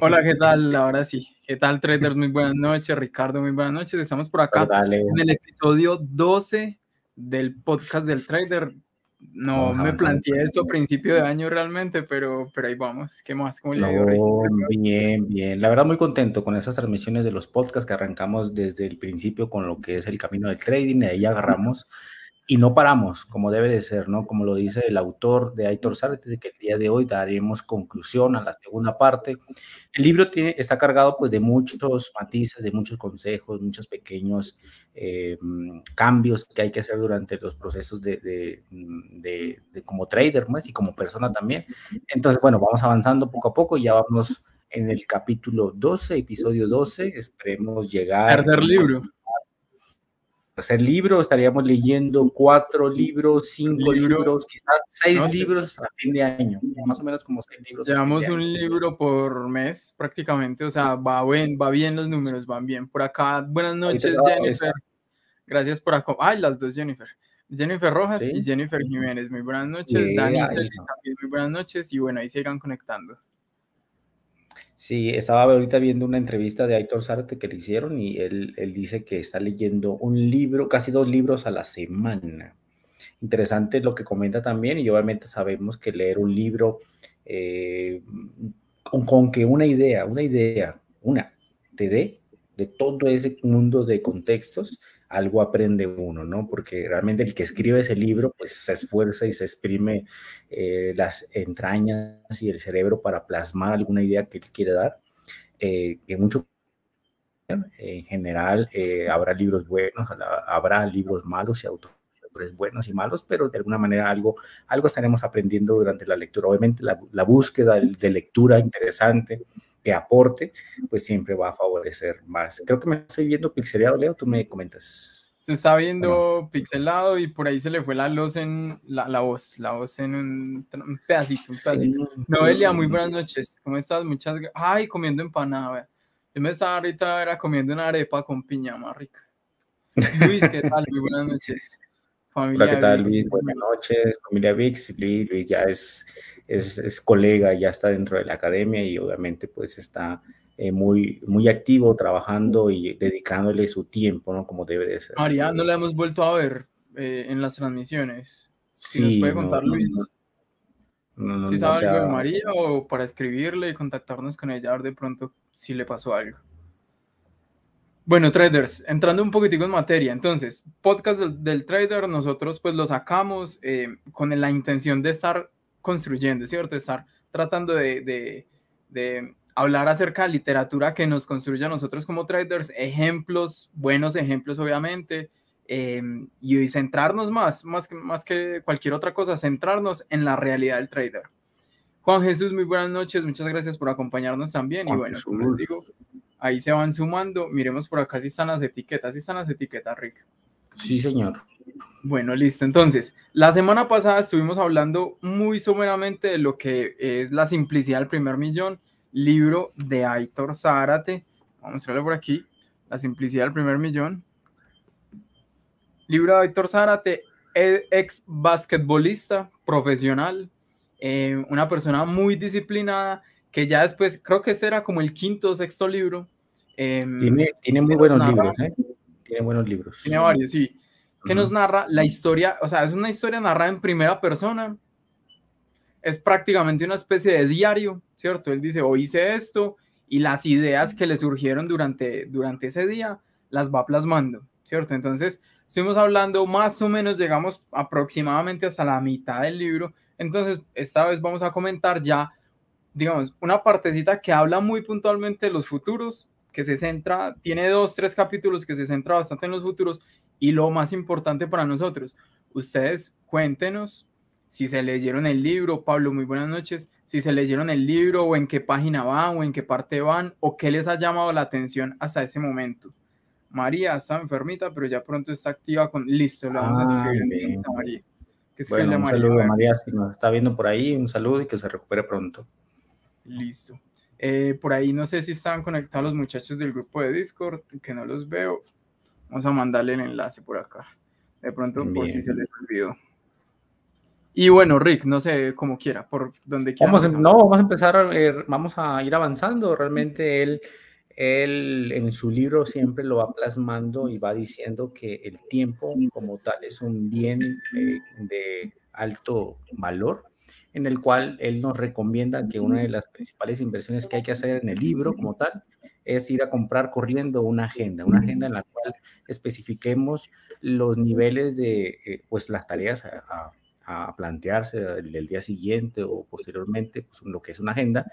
Hola, ¿qué tal? Ahora sí. ¿Qué tal, traders? Muy buenas noches. Ricardo, muy buenas noches. Estamos por acá pues en el episodio 12 del podcast del trader. No me planteé esto a principio de año realmente, pero, pero ahí vamos. ¿Qué más? ¿Cómo le Bien, bien. La verdad, muy contento con esas transmisiones de los podcasts que arrancamos desde el principio con lo que es el camino del trading. Y ahí agarramos y no paramos, como debe de ser, ¿no? Como lo dice el autor de Aitor Desde que el día de hoy daremos conclusión a la segunda parte. El libro tiene, está cargado pues de muchos matices, de muchos consejos, muchos pequeños eh, cambios que hay que hacer durante los procesos de, de, de, como trader y como persona también. Entonces, bueno, vamos avanzando poco a poco y ya vamos en el capítulo 12, episodio 12, esperemos llegar. Tercer libro ¿Hacer libros? estaríamos leyendo cuatro libros, cinco libros, quizás seis libros a fin de año, más o menos como seis libros. Llevamos un libro por mes prácticamente, o sea, va bien, va bien los números, van bien. Por acá, buenas noches Jennifer, gracias por acá. Ay, las dos Jennifer. Jennifer Rojas y Jennifer Jiménez, muy buenas noches. Dani también muy buenas noches y bueno, ahí se irán conectando. Sí, estaba ahorita viendo una entrevista de Aitor Sarte que le hicieron y él, él dice que está leyendo un libro, casi dos libros a la semana. Interesante lo que comenta también y obviamente sabemos que leer un libro eh, con, con, que una idea, una idea, una, te dé de todo ese mundo de contextos, algo aprende uno, ¿no? Porque realmente el que escribe ese libro, pues se esfuerza y se exprime eh, las entrañas y el cerebro para plasmar alguna idea que él quiere dar, eh, que mucho eh, en general habrá libros buenos, habrá libros malos y autores buenos y malos, pero de alguna manera algo, algo estaremos aprendiendo durante la lectura. Obviamente la, la búsqueda de lectura interesante, te aporte, pues siempre va a favorecer más. Creo que me estoy viendo pixelado, Leo, tú me comentas. Se está viendo pixelado y por ahí se le fue la luz en la, voz, la voz en un, pedacito. Un Noelia, muy buenas noches. ¿Cómo estás? Muchas gracias. Ay, comiendo empanada. Vea. Yo me estaba ahorita era comiendo una arepa con piña más rica. Luis, ¿qué tal? Muy buenas noches. Hola, ¿qué tal Luis? Buenas noches, familia Vix. Luis, ya es, es, colega, ya está dentro de la academia y obviamente pues está eh, muy, muy activo trabajando y dedicándole su tiempo, ¿no? Como debe de ser. María, no la hemos vuelto a ver eh, en las transmisiones. Si nos puede contar Luis. si sabe algo de María o para escribirle y contactarnos con ella, a ver de pronto si le pasó algo. Bueno, traders, entrando un poquitico en materia, entonces, podcast del, trader, nosotros pues lo sacamos eh, con la intención de estar construyendo, ¿cierto? Estar tratando de, hablar acerca de literatura que nos construya a nosotros como traders, ejemplos, buenos ejemplos obviamente, em, y centrarnos más, más que, más que cualquier otra cosa, centrarnos en la realidad del trader. Juan Jesús, muy buenas noches, muchas gracias por acompañarnos también, y bueno, como digo ahí se van sumando. Miremos por acá si están las etiquetas, si están las etiquetas, Rick. Sí, señor. Bueno, listo. Entonces, la semana pasada estuvimos hablando muy someramente de lo que es la simplicidad del primer millón, libro de Aitor Zárate. Vamos a mostrarlo por aquí, la simplicidad del primer millón. Libro de Aitor Zárate, e-, ex basquetbolista profesional, eh, una persona muy disciplinada, que ya después, creo que este era como el quinto o sexto libro Em, tiene, muy buenos libros, ¿eh? Tiene buenos libros. Tiene varios, sí. Que nos narra la historia, o sea, es una historia narrada en primera persona. Es prácticamente una especie de diario, ¿cierto? Él dice, hoy hice esto y las ideas que le surgieron durante, durante ese día las va plasmando, ¿cierto? Entonces, estuvimos hablando más o menos, llegamos aproximadamente hasta la mitad del libro. Entonces, esta vez vamos a comentar ya, digamos, una partecita que habla muy puntualmente de los futuros, que se centra, tiene dos, tres capítulos que se centra bastante en los futuros y lo más importante para nosotros, ustedes cuéntenos si se leyeron el libro, Pablo, muy buenas noches, si se leyeron el libro o en qué página van o en qué parte van o qué les ha llamado la atención hasta ese momento. María está enfermita, pero ya pronto está activa con... Listo, le vamos a ah, escribir María. bueno, un saludo a María si nos está viendo por ahí, un saludo y que se recupere pronto. Listo. Eh, por ahí no sé si estaban conectados los muchachos del grupo de Discord, que no los veo. Vamos a mandarle el enlace por acá. De pronto, por si se les olvidó. Y bueno, Rick, no sé, como quiera, por donde quiera. Vamos, em- no, vamos a empezar, ver, eh, vamos a ir avanzando. Realmente él, en su libro siempre lo va plasmando y va diciendo que el tiempo como tal es un bien eh, de alto valor en el cual él nos recomienda que una de las principales inversiones que hay que hacer en el libro como tal es ir a comprar corriendo una agenda, una agenda en la cual especifiquemos los niveles de, eh, pues las tareas a, plantearse eh, el día siguiente o posteriormente, pues, lo que es una agenda,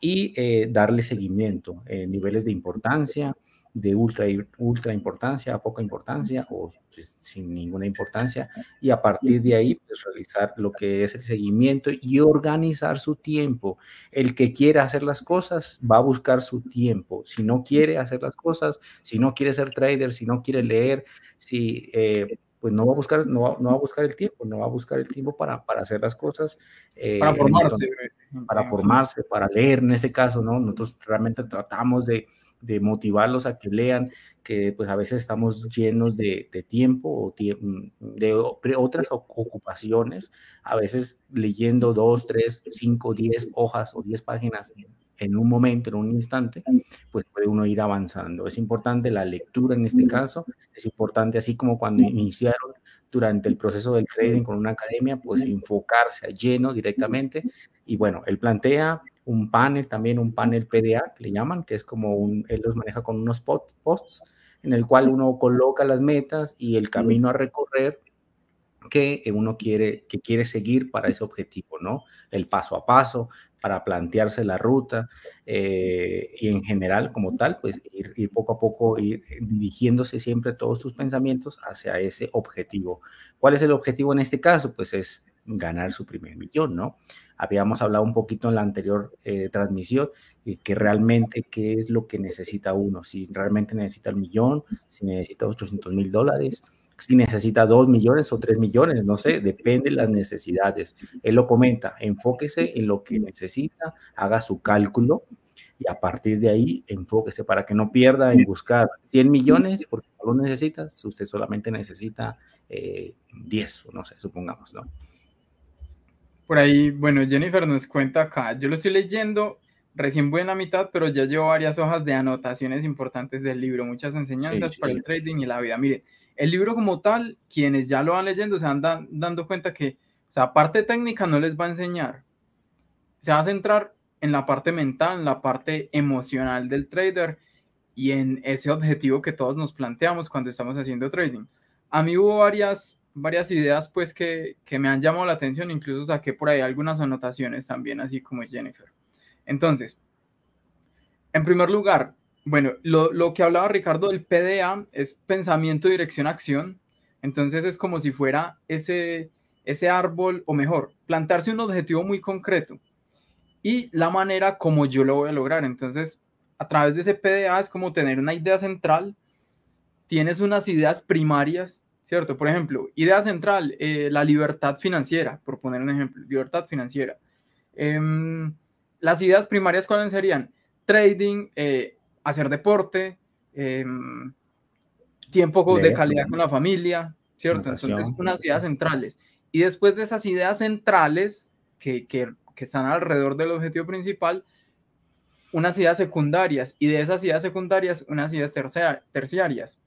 y eh, darle seguimiento, eh, niveles de importancia, de ultra, ultra importancia a poca importancia o pues, sin ninguna importancia y a partir de ahí pues, realizar lo que es el seguimiento y organizar su tiempo. El que quiera hacer las cosas va a buscar su tiempo. Si no quiere hacer las cosas, si no quiere ser trader, si no quiere leer, si... Eh, pues no va a buscar, no a buscar el tiempo, no va a buscar el tiempo para, hacer las cosas. Eh, para formarse. Eh, para formarse, para leer en este caso, ¿no? Nosotros realmente tratamos de, de motivarlos a que lean, que pues a veces estamos llenos de, tiempo o mm, de otras ocupaciones, a veces leyendo dos, tres, cinco, diez hojas o diez páginas en un momento, en un instante, pues puede uno ir avanzando. Es importante la lectura en este caso, es importante así como cuando iniciaron durante el proceso del trading con una academia, pues enfocarse a lleno directamente. Y bueno, él plantea un panel, también un panel PDA, que le llaman, que es como un, él los maneja con unos posts, en el cual uno coloca las metas y el camino a recorrer que uno quiere, que quiere seguir para ese objetivo, ¿no? El paso a paso, para plantearse la ruta eh, y en general como tal, pues ir, poco a poco, ir dirigiéndose siempre todos tus pensamientos hacia ese objetivo. ¿Cuál es el objetivo en este caso? Pues es ganar su primer millón, ¿no? Habíamos hablado un poquito en la anterior eh, transmisión y que realmente qué es lo que necesita uno, si realmente necesita el millón, si necesita 800 mil dólares, si necesita 2 millones o 3 millones, no sé, depende de las necesidades. Él lo comenta, enfóquese en lo que necesita, haga su cálculo y a partir de ahí enfóquese para que no pierda en buscar 100 millones porque solo necesitas, usted solamente necesita 10, eh, no sé, supongamos, ¿no? Por ahí, bueno, Jennifer nos cuenta acá, yo lo estoy leyendo, recién voy en la mitad, pero ya llevo varias hojas de anotaciones importantes del libro, muchas enseñanzas para el trading y la vida. Mire, el libro como tal, quienes ya lo van leyendo se van dando cuenta que, o sea, parte técnica no les va a enseñar. Se va a centrar en la parte mental, en la parte emocional del trader y en ese objetivo que todos nos planteamos cuando estamos haciendo trading. A mí hubo varias, varias ideas pues que, que me han llamado la atención, incluso saqué por ahí algunas anotaciones también, así como Jennifer. Entonces, en primer lugar, bueno, lo, que hablaba Ricardo del PDA es pensamiento, dirección, acción. Entonces es como si fuera ese, ese árbol, o mejor, plantarse un objetivo muy concreto y la manera como yo lo voy a lograr. Entonces, a través de ese PDA es como tener una idea central, tienes unas ideas primarias, ¿cierto? Por ejemplo, idea central, eh, la libertad financiera, por poner un ejemplo, libertad financiera. Em, las ideas primarias, ¿cuáles serían? Trading, eh, hacer deporte, em, tiempo de calidad con la familia, ¿cierto? son unas ideas centrales. Y después de esas ideas centrales que, están alrededor del objetivo principal, unas ideas secundarias y de esas ideas secundarias unas ideas terciarias.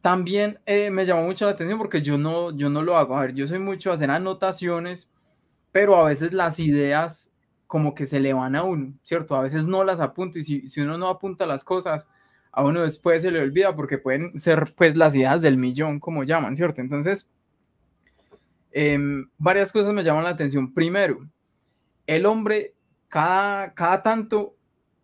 También eh, me llamó mucho la atención porque yo no, yo no lo hago. A ver, yo soy mucho hacer anotaciones, pero a veces las ideas como que se le van a uno, ¿cierto? A veces no las apunto y si, si uno no apunta las cosas, a uno después se le olvida porque pueden ser pues las ideas del millón, como llaman, ¿cierto? Entonces, em, varias cosas me llaman la atención. Primero, el hombre cada, cada tanto,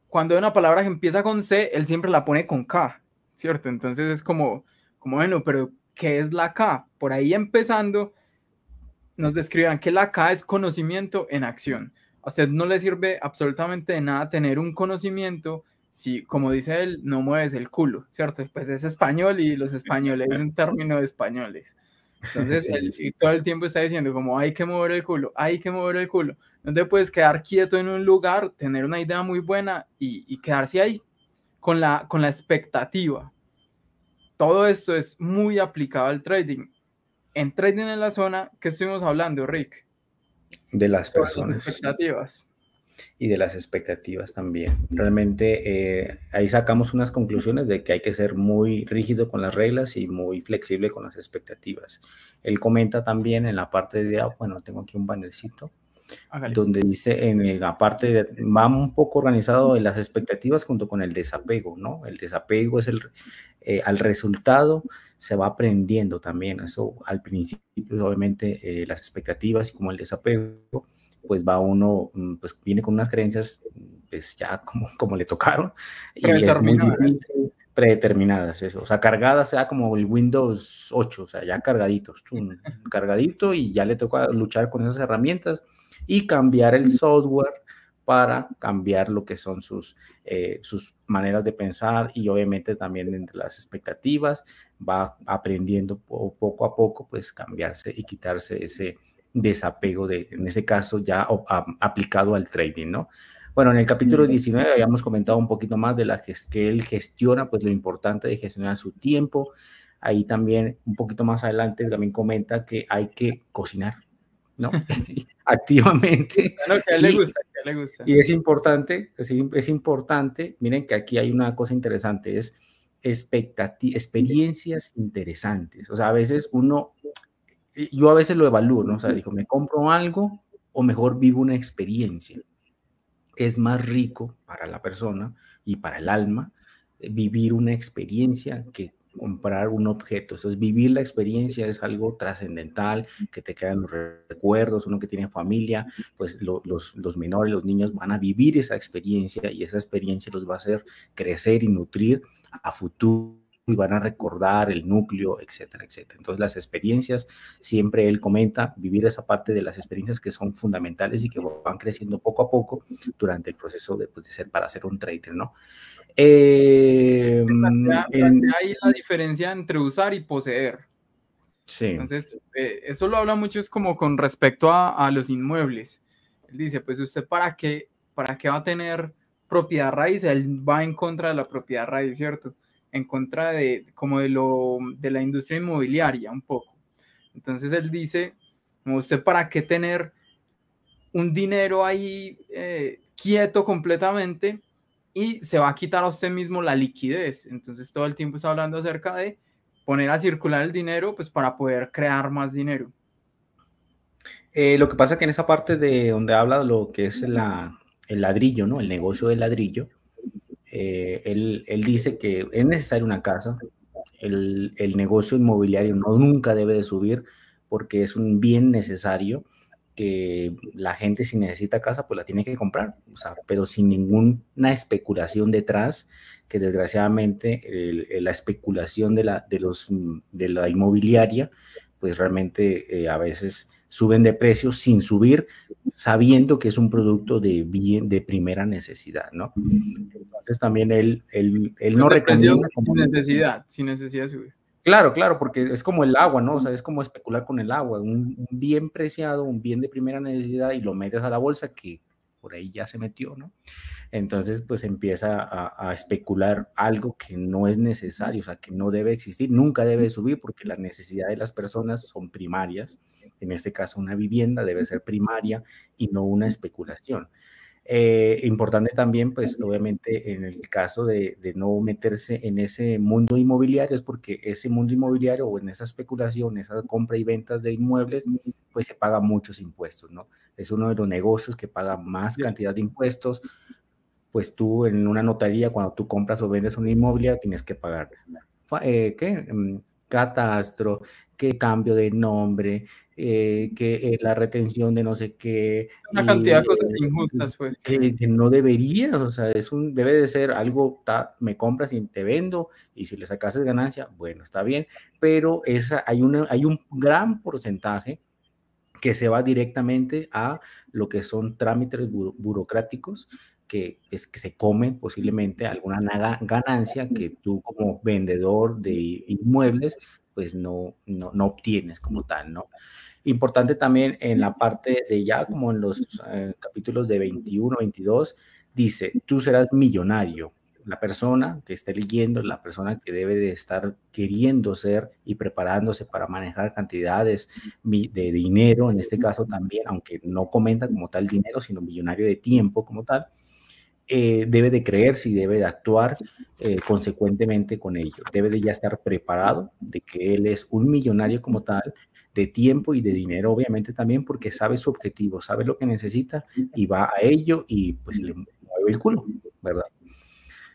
cuando hay una palabra que empieza con C, él siempre la pone con K, ¿cierto? Entonces es como, como bueno, pero ¿qué es la K? Por ahí empezando, nos describan que la K es conocimiento en acción a usted no le sirve absolutamente de nada tener un conocimiento si, como dice él, no mueves el culo, ¿cierto? Pues es español y los españoles es un término de españoles. Entonces, él, todo el tiempo está diciendo como hay que mover el culo, hay que mover el culo. No te puedes quedar quieto en un lugar, tener una idea muy buena y, quedarse ahí con la, con la expectativa. Todo esto es muy aplicado al trading. En trading en la zona, que estuvimos hablando, Rick? de las personas. expectativas. Y de las expectativas también. Realmente eh, ahí sacamos unas conclusiones de que hay que ser muy rígido con las reglas y muy flexible con las expectativas. Él comenta también en la parte de, ah, bueno, tengo aquí un panelcito donde dice en la parte, de, va un poco organizado en las expectativas junto con el desapego, ¿no? El desapego es el, eh, al resultado se va aprendiendo también, eso al principio obviamente eh, las expectativas y como el desapego, pues va uno, mm, pues viene con unas creencias, pues ya como, como le tocaron, y es muy predeterminadas, eso. O sea, cargadas, sea como el Windows 8, o sea, ya cargaditos, cargadito y ya le toca luchar con esas herramientas y cambiar el software para cambiar lo que son sus, eh, sus maneras de pensar y obviamente también entre las expectativas va aprendiendo poco a poco pues cambiarse y quitarse ese desapego de, en ese caso ya aplicado al trading, ¿no? Bueno, en el capítulo 19 habíamos comentado un poquito más de la que él gestiona, pues lo importante de gestionar su tiempo. Ahí también, un poquito más adelante, también comenta que hay que cocinar, ¿no? Activamente. Y es importante, es, es, importante, miren que aquí hay una cosa interesante, es experiencias interesantes. O sea, a veces uno, eh, yo a veces lo evalúo, ¿no? O sea, digo, me compro algo o mejor vivo una experiencia. Es más rico para la persona y para el alma vivir una experiencia que comprar un objeto. Es vivir la experiencia es algo trascendental, que te quedan los recuerdos, uno que tiene familia, pues los, los, menores, los niños van a vivir esa experiencia y esa experiencia los va a hacer crecer y nutrir a futuro y van a recordar el núcleo, etcétera, etcétera. Entonces las experiencias, siempre él comenta, vivir esa parte de las experiencias que son fundamentales y que van creciendo poco a poco durante el proceso de, pues, ser para ser un trader, ¿no? Em, ahí la diferencia entre usar y poseer. Sí. Entonces, eh, eso lo habla mucho es como con respecto a, los inmuebles. Él dice, pues usted para qué, para qué va a tener propiedad raíz, él va en contra de la propiedad raíz, ¿cierto? en contra de, como de, lo, de la industria inmobiliaria un poco. Entonces él dice, usted para qué tener un dinero ahí eh, quieto completamente y se va a quitar a usted mismo la liquidez. Entonces todo el tiempo está hablando acerca de poner a circular el dinero pues para poder crear más dinero. Eh, lo que pasa es que en esa parte de donde habla lo que es el ladrillo, ¿no? El negocio del ladrillo, eh, él, dice que es necesaria una casa, el, el, negocio inmobiliario no, nunca debe de subir porque es un bien necesario que la gente si necesita casa, pues la tiene que comprar, pero sin ninguna especulación detrás, que desgraciadamente la especulación de la, de los, de la inmobiliaria, pues realmente eh, a veces suben de precio sin subir, sabiendo que es un producto de, bien, de primera necesidad, ¿no? Entonces también él, no recomienda... Como necesidad, sin necesidad de subir. Claro, claro, porque es como el agua, ¿no? O sea, es como especular con el agua, un bien preciado, un bien de primera necesidad y lo metes a la bolsa que por ahí ya se metió, ¿no? Entonces, pues empieza a, especular algo que no es necesario, o sea, que no debe existir, nunca debe subir porque las necesidades de las personas son primarias. En este caso, una vivienda debe ser primaria y no una especulación. Eh, importante también, pues obviamente en el caso de, no meterse en ese mundo inmobiliario, es porque ese mundo inmobiliario o en esa especulación, esa compra y ventas de inmuebles, pues se paga muchos impuestos, ¿no? Es uno de los negocios que paga más cantidad de impuestos, pues tú en una notaría, cuando tú compras o vendes una inmobiliaria, tienes que pagar, eh, ¿qué? Mm, catastro, qué cambio de nombre, eh, que eh, la retención de no sé qué. Una cantidad de cosas eh, injustas, pues. Que, no debería, o sea, es un, debe de ser algo, me compras y te vendo, y si le sacas ganancia, bueno, está bien, pero esa, hay, una, hay un gran porcentaje que se va directamente a lo que son trámites burocráticos que es que se comen posiblemente alguna ganancia que tú como vendedor de inmuebles pues no, no, obtienes como tal, ¿no? Importante también en la parte de ya, como en los eh, capítulos de 21, 22, dice, tú serás millonario. La persona que esté leyendo, la persona que debe de estar queriendo ser y preparándose para manejar cantidades de dinero, en este caso también, aunque no comenta como tal dinero, sino millonario de tiempo como tal, eh, debe de creerse y debe de actuar eh, consecuentemente con ello. Debe de ya estar preparado de que él es un millonario como tal, de tiempo y de dinero, obviamente también, porque sabe su objetivo, sabe lo que necesita y va a ello y pues le mueve el culo, ¿verdad?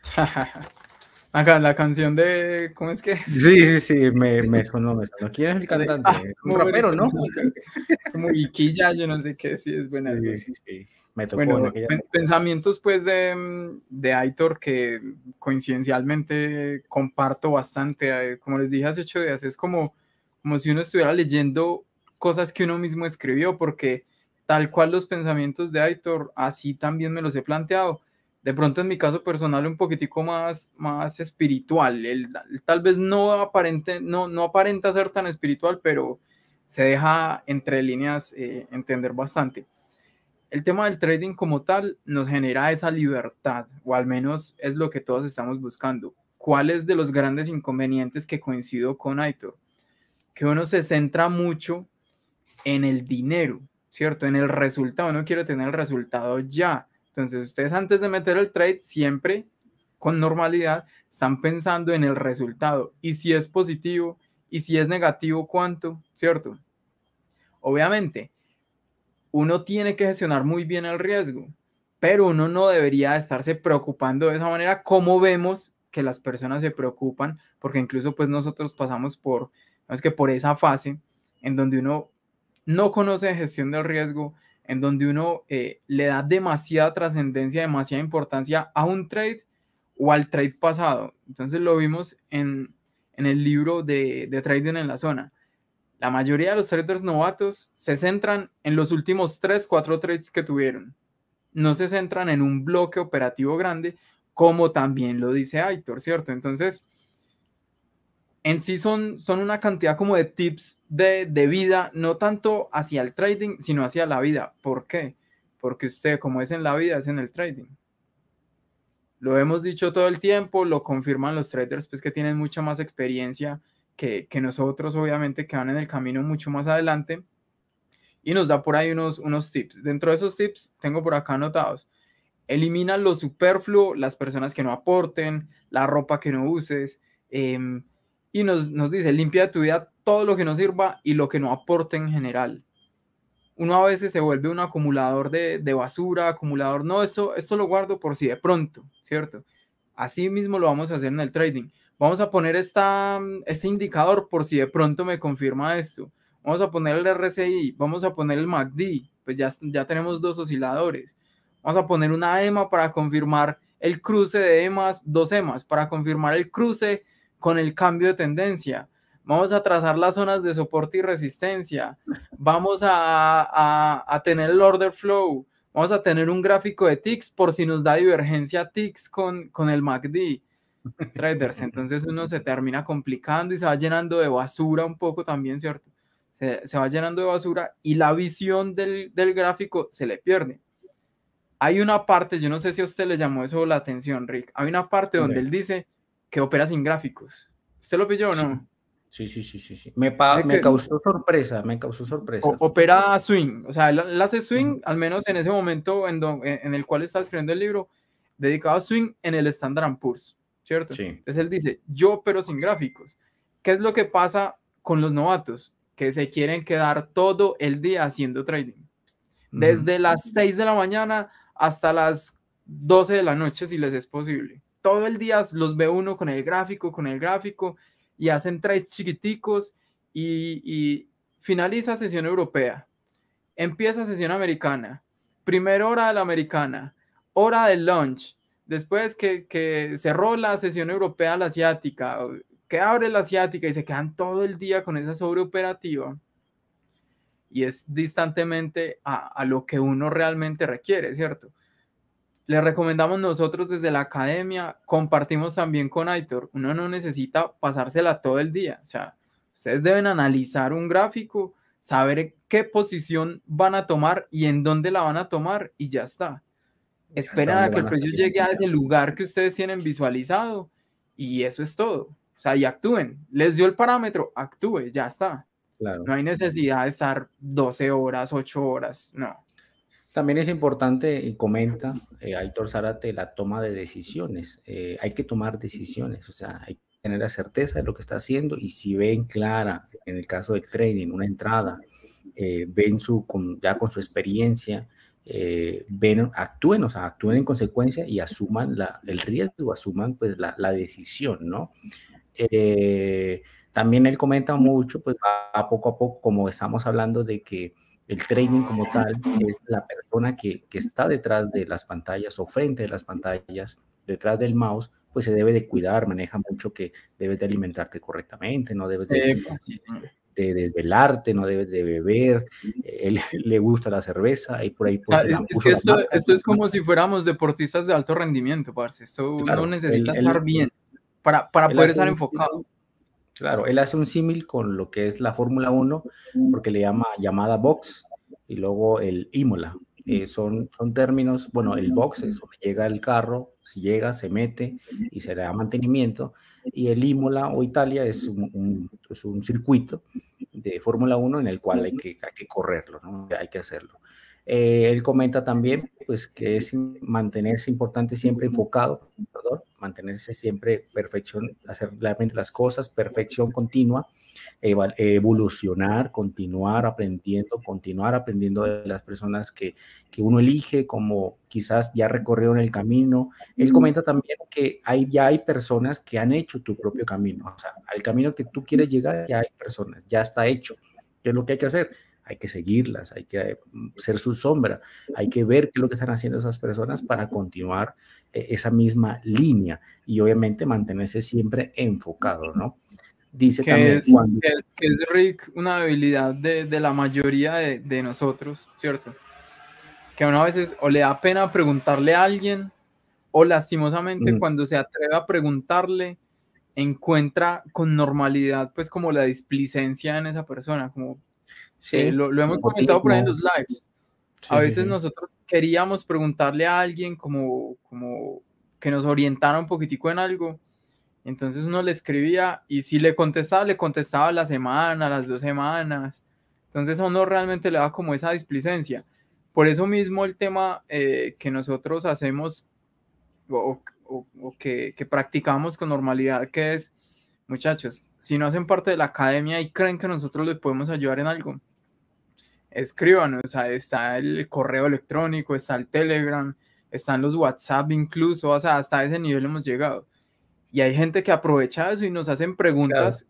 Acá, la canción de. ¿Cómo es que? Sí, sí, sí, me, me sonó, me sonó. ¿Quién es el cantante? Ah, un rapero, ¿no? Como Iquilla, yo no sé qué, sí, es buena. Sí, sí, sí. Me tocó bueno, Pensamientos, pues, de, de Aitor, que coincidencialmente comparto bastante. Eh, como les dije hace ocho días, es como, como si uno estuviera leyendo cosas que uno mismo escribió, porque tal cual los pensamientos de Aitor, así también me los he planteado de pronto en mi caso personal un poquitico más, más espiritual. tal vez no, aparente, no, no aparenta ser tan espiritual, pero se deja entre líneas eh, entender bastante. El tema del trading como tal nos genera esa libertad, o al menos es lo que todos estamos buscando. ¿Cuál es de los grandes inconvenientes que coincido con Aitor? Que uno se centra mucho en el dinero, ¿cierto? En el resultado. Uno quiere tener el resultado ya entonces, ustedes antes de meter el trade, siempre con normalidad están pensando en el resultado y si es positivo y si es negativo, cuánto, ¿cierto? Obviamente, uno tiene que gestionar muy bien el riesgo, pero uno no debería estarse preocupando de esa manera como vemos que las personas se preocupan, porque incluso pues nosotros pasamos por, no es que por esa fase en donde uno no conoce gestión del riesgo, en donde uno eh, le da demasiada trascendencia, demasiada importancia a un trade o al trade pasado. Entonces lo vimos en, el libro de, de, Trading en la Zona. La mayoría de los traders novatos se centran en los últimos 3, 4 trades que tuvieron. No se centran en un bloque operativo grande, como también lo dice Aitor, ¿cierto? Entonces, en sí son, son una cantidad como de tips de, vida, no tanto hacia el trading, sino hacia la vida. ¿Por qué? Porque usted, como es en la vida, es en el trading. Lo hemos dicho todo el tiempo, lo confirman los traders, pues que tienen mucha más experiencia que, nosotros, obviamente, que van en el camino mucho más adelante. Y nos da por ahí unos, unos tips. Dentro de esos tips, tengo por acá anotados. Elimina lo superfluo, las personas que no aporten, la ropa que no uses. Eh, y nos, dice, limpia de tu vida todo lo que nos sirva y lo que no aporte en general. Uno a veces se vuelve un acumulador de, basura, acumulador, no, esto, esto lo guardo por si de pronto, ¿cierto? Así mismo lo vamos a hacer en el trading. Vamos a poner esta, este indicador por si de pronto me confirma esto. Vamos a poner el RSI, vamos a poner el MACD, pues ya, ya tenemos dos osciladores. Vamos a poner una EMA para confirmar el cruce de EMAs, dos EMAs, para confirmar el cruce con el cambio de tendencia. Vamos a trazar las zonas de soporte y resistencia. Vamos a, tener el order flow. Vamos a tener un gráfico de ticks por si nos da divergencia ticks con, con el MACD. Traders. Entonces uno se termina complicando y se va llenando de basura un poco también, ¿cierto? Se, va llenando de basura y la visión del, gráfico se le pierde hay una parte, yo no sé si a usted le llamó eso la atención, Rick, hay una parte donde él dice, que opera sin gráficos. ¿Usted lo pilló o no? Sí, sí, sí, sí, sí. Me, me causó sorpresa, me causó sorpresa. opera swing, o sea, él, hace swing, al menos en ese momento en, e, en, el cual está escribiendo el libro, dedicado a swing en el Standard Poor's, ¿cierto? Sí. Entonces él dice, yo opero sin gráficos. ¿Qué es lo que pasa con los novatos? Que se quieren quedar todo el día haciendo trading. Desde las 6 de la mañana hasta las 12 de la noche, si les es posible todo el día los ve uno con el gráfico, con el gráfico, y hacen tres chiquiticos y, finaliza sesión europea. Empieza sesión americana. Primera hora de la americana. Hora del lunch. Después que, que cerró la sesión europea la asiática, que abre la asiática y se quedan todo el día con esa sobreoperativa y es distantemente a, a, lo que uno realmente requiere, ¿cierto? le recomendamos nosotros desde la academia, compartimos también con Aitor. Uno no necesita pasársela todo el día. O sea, ustedes deben analizar un gráfico, saber qué posición van a tomar y en dónde la van a tomar y ya está. Esperan a que el precio llegue a ese lugar que ustedes tienen visualizado y eso es todo. O sea, y actúen. Les dio el parámetro, actúe, ya está. No hay necesidad de estar 12 horas, 8 horas, no. También es importante, y comenta eh, Aitor Zárate, la toma de decisiones. Eh, hay que tomar decisiones, o sea, hay que tener la certeza de lo que está haciendo y si ven clara, en el caso del trading, una entrada, eh, ven su, con, ya con su experiencia, ven, actúen, o sea, actúen en consecuencia y asuman la, el riesgo, asuman pues la, la decisión, ¿no? también él comenta mucho, pues va poco a poco, como estamos hablando de que el training como tal es la persona que, está detrás de las pantallas o frente de las pantallas, detrás del mouse, pues se debe de cuidar, maneja mucho que debes de alimentarte correctamente, no debes de, desvelarte, no debes de beber, le gusta la cerveza y por ahí ah, esto, es como si fuéramos deportistas de alto rendimiento, parce. Esto uno necesita estar bien para, para poder estar enfocado. Claro, él hace un símil con lo que es la Fórmula 1, porque le llama llamada box y luego el Imola. Eh, son, son términos, bueno, el box es donde llega el carro, si llega, se mete y se le da mantenimiento. Y el Imola o Italia es un, circuito de Fórmula 1 en el cual hay que, correrlo, hay que hacerlo. Eh, él comenta también pues, que es mantenerse importante siempre enfocado mantenerse siempre perfección, hacer realmente las cosas, perfección continua, evolucionar, continuar aprendiendo, continuar aprendiendo de las personas que, uno elige, como quizás ya en el camino. Él comenta también que hay, ya hay personas que han hecho tu propio camino, o sea, al camino que tú quieres llegar ya hay personas, ya está hecho. ¿Qué es lo que hay que hacer? hay que seguirlas, hay que mm, ser su sombra, hay que ver qué es lo que están haciendo esas personas para continuar eh, esa misma línea y obviamente mantenerse siempre enfocado, ¿no? Dice que también es, que, es Rick una debilidad de, la mayoría de, nosotros, ¿cierto? Que a una veces o le da pena preguntarle a alguien o lastimosamente cuando se atreve a preguntarle encuentra con normalidad pues como la displicencia en esa persona, como Sí, lo, hemos comentado por ahí en los lives. a veces nosotros queríamos preguntarle a alguien como, como que nos orientara un poquitico en algo. Entonces uno le escribía y si le contestaba, le contestaba la semana, las dos semanas. Entonces a uno realmente le da como esa displicencia. Por eso mismo el tema eh, que nosotros hacemos o, que, que, practicamos con normalidad, que es, muchachos, si no hacen parte de la academia y creen que nosotros les podemos ayudar en algo, escríbanos. está el correo electrónico, está el Telegram, están los WhatsApp incluso, hasta ese nivel hemos llegado. Y hay gente que aprovecha eso y nos hacen preguntas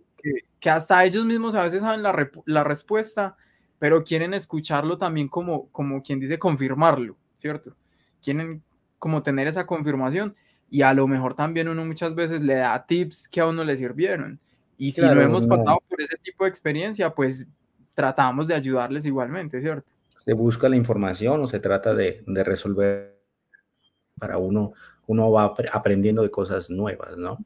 que, hasta ellos mismos a veces saben la, respuesta, pero quieren escucharlo también como, como quien dice confirmarlo, ¿cierto? Quieren como tener esa confirmación y a lo mejor también uno muchas veces le da tips que a uno le sirvieron y si no hemos pasado por ese tipo de experiencia, pues tratamos de ayudarles igualmente, ¿cierto? Se busca la información o se trata de, de resolver para uno, uno va aprendiendo de cosas nuevas, ¿no?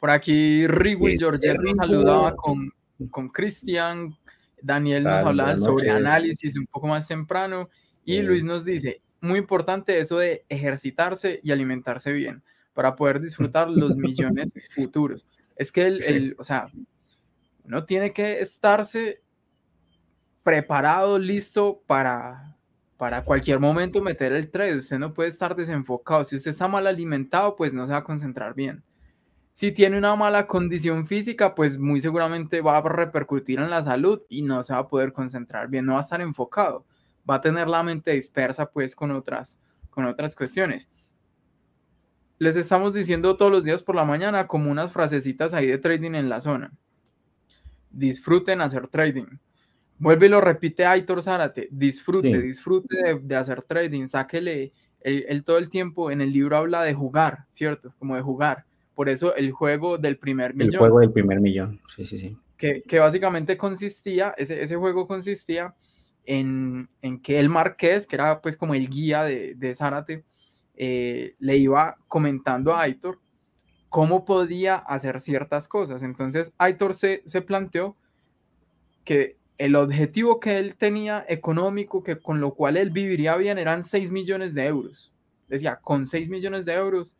Por aquí Rigo y nos saludaba con, con Cristian, Daniel nos hablaba sobre análisis un poco más temprano y Luis nos dice, muy importante eso de ejercitarse y alimentarse bien para poder disfrutar los millones futuros. Es que el, o sea, uno tiene que estarse preparado, listo para, para cualquier momento meter el trade. Usted no puede estar desenfocado. Si usted está mal alimentado, pues no se va a concentrar bien. Si tiene una mala condición física, pues muy seguramente va a repercutir en la salud y no se va a poder concentrar bien, no va a estar enfocado, va a tener la mente dispersa pues con otras, con otras cuestiones les estamos diciendo todos los días por la mañana como unas frasecitas ahí de trading en la zona. Disfruten hacer trading. Vuelve y lo repite Aitor Zárate. Disfrute, disfrute de, hacer trading. Sáquele Él todo el tiempo. En el libro habla de jugar, ¿cierto? Como de jugar. Por eso el juego del primer millón. El juego del primer millón, sí, sí, sí. Que, básicamente consistía, ese, juego consistía en, en, que el marqués, que era pues como el guía de, de Zárate, eh, le iba comentando a Aitor cómo podía hacer ciertas cosas. Entonces Aitor se, planteó que el objetivo que él tenía económico, que con lo cual él viviría bien, eran 6 millones de euros. Decía, con 6 millones de euros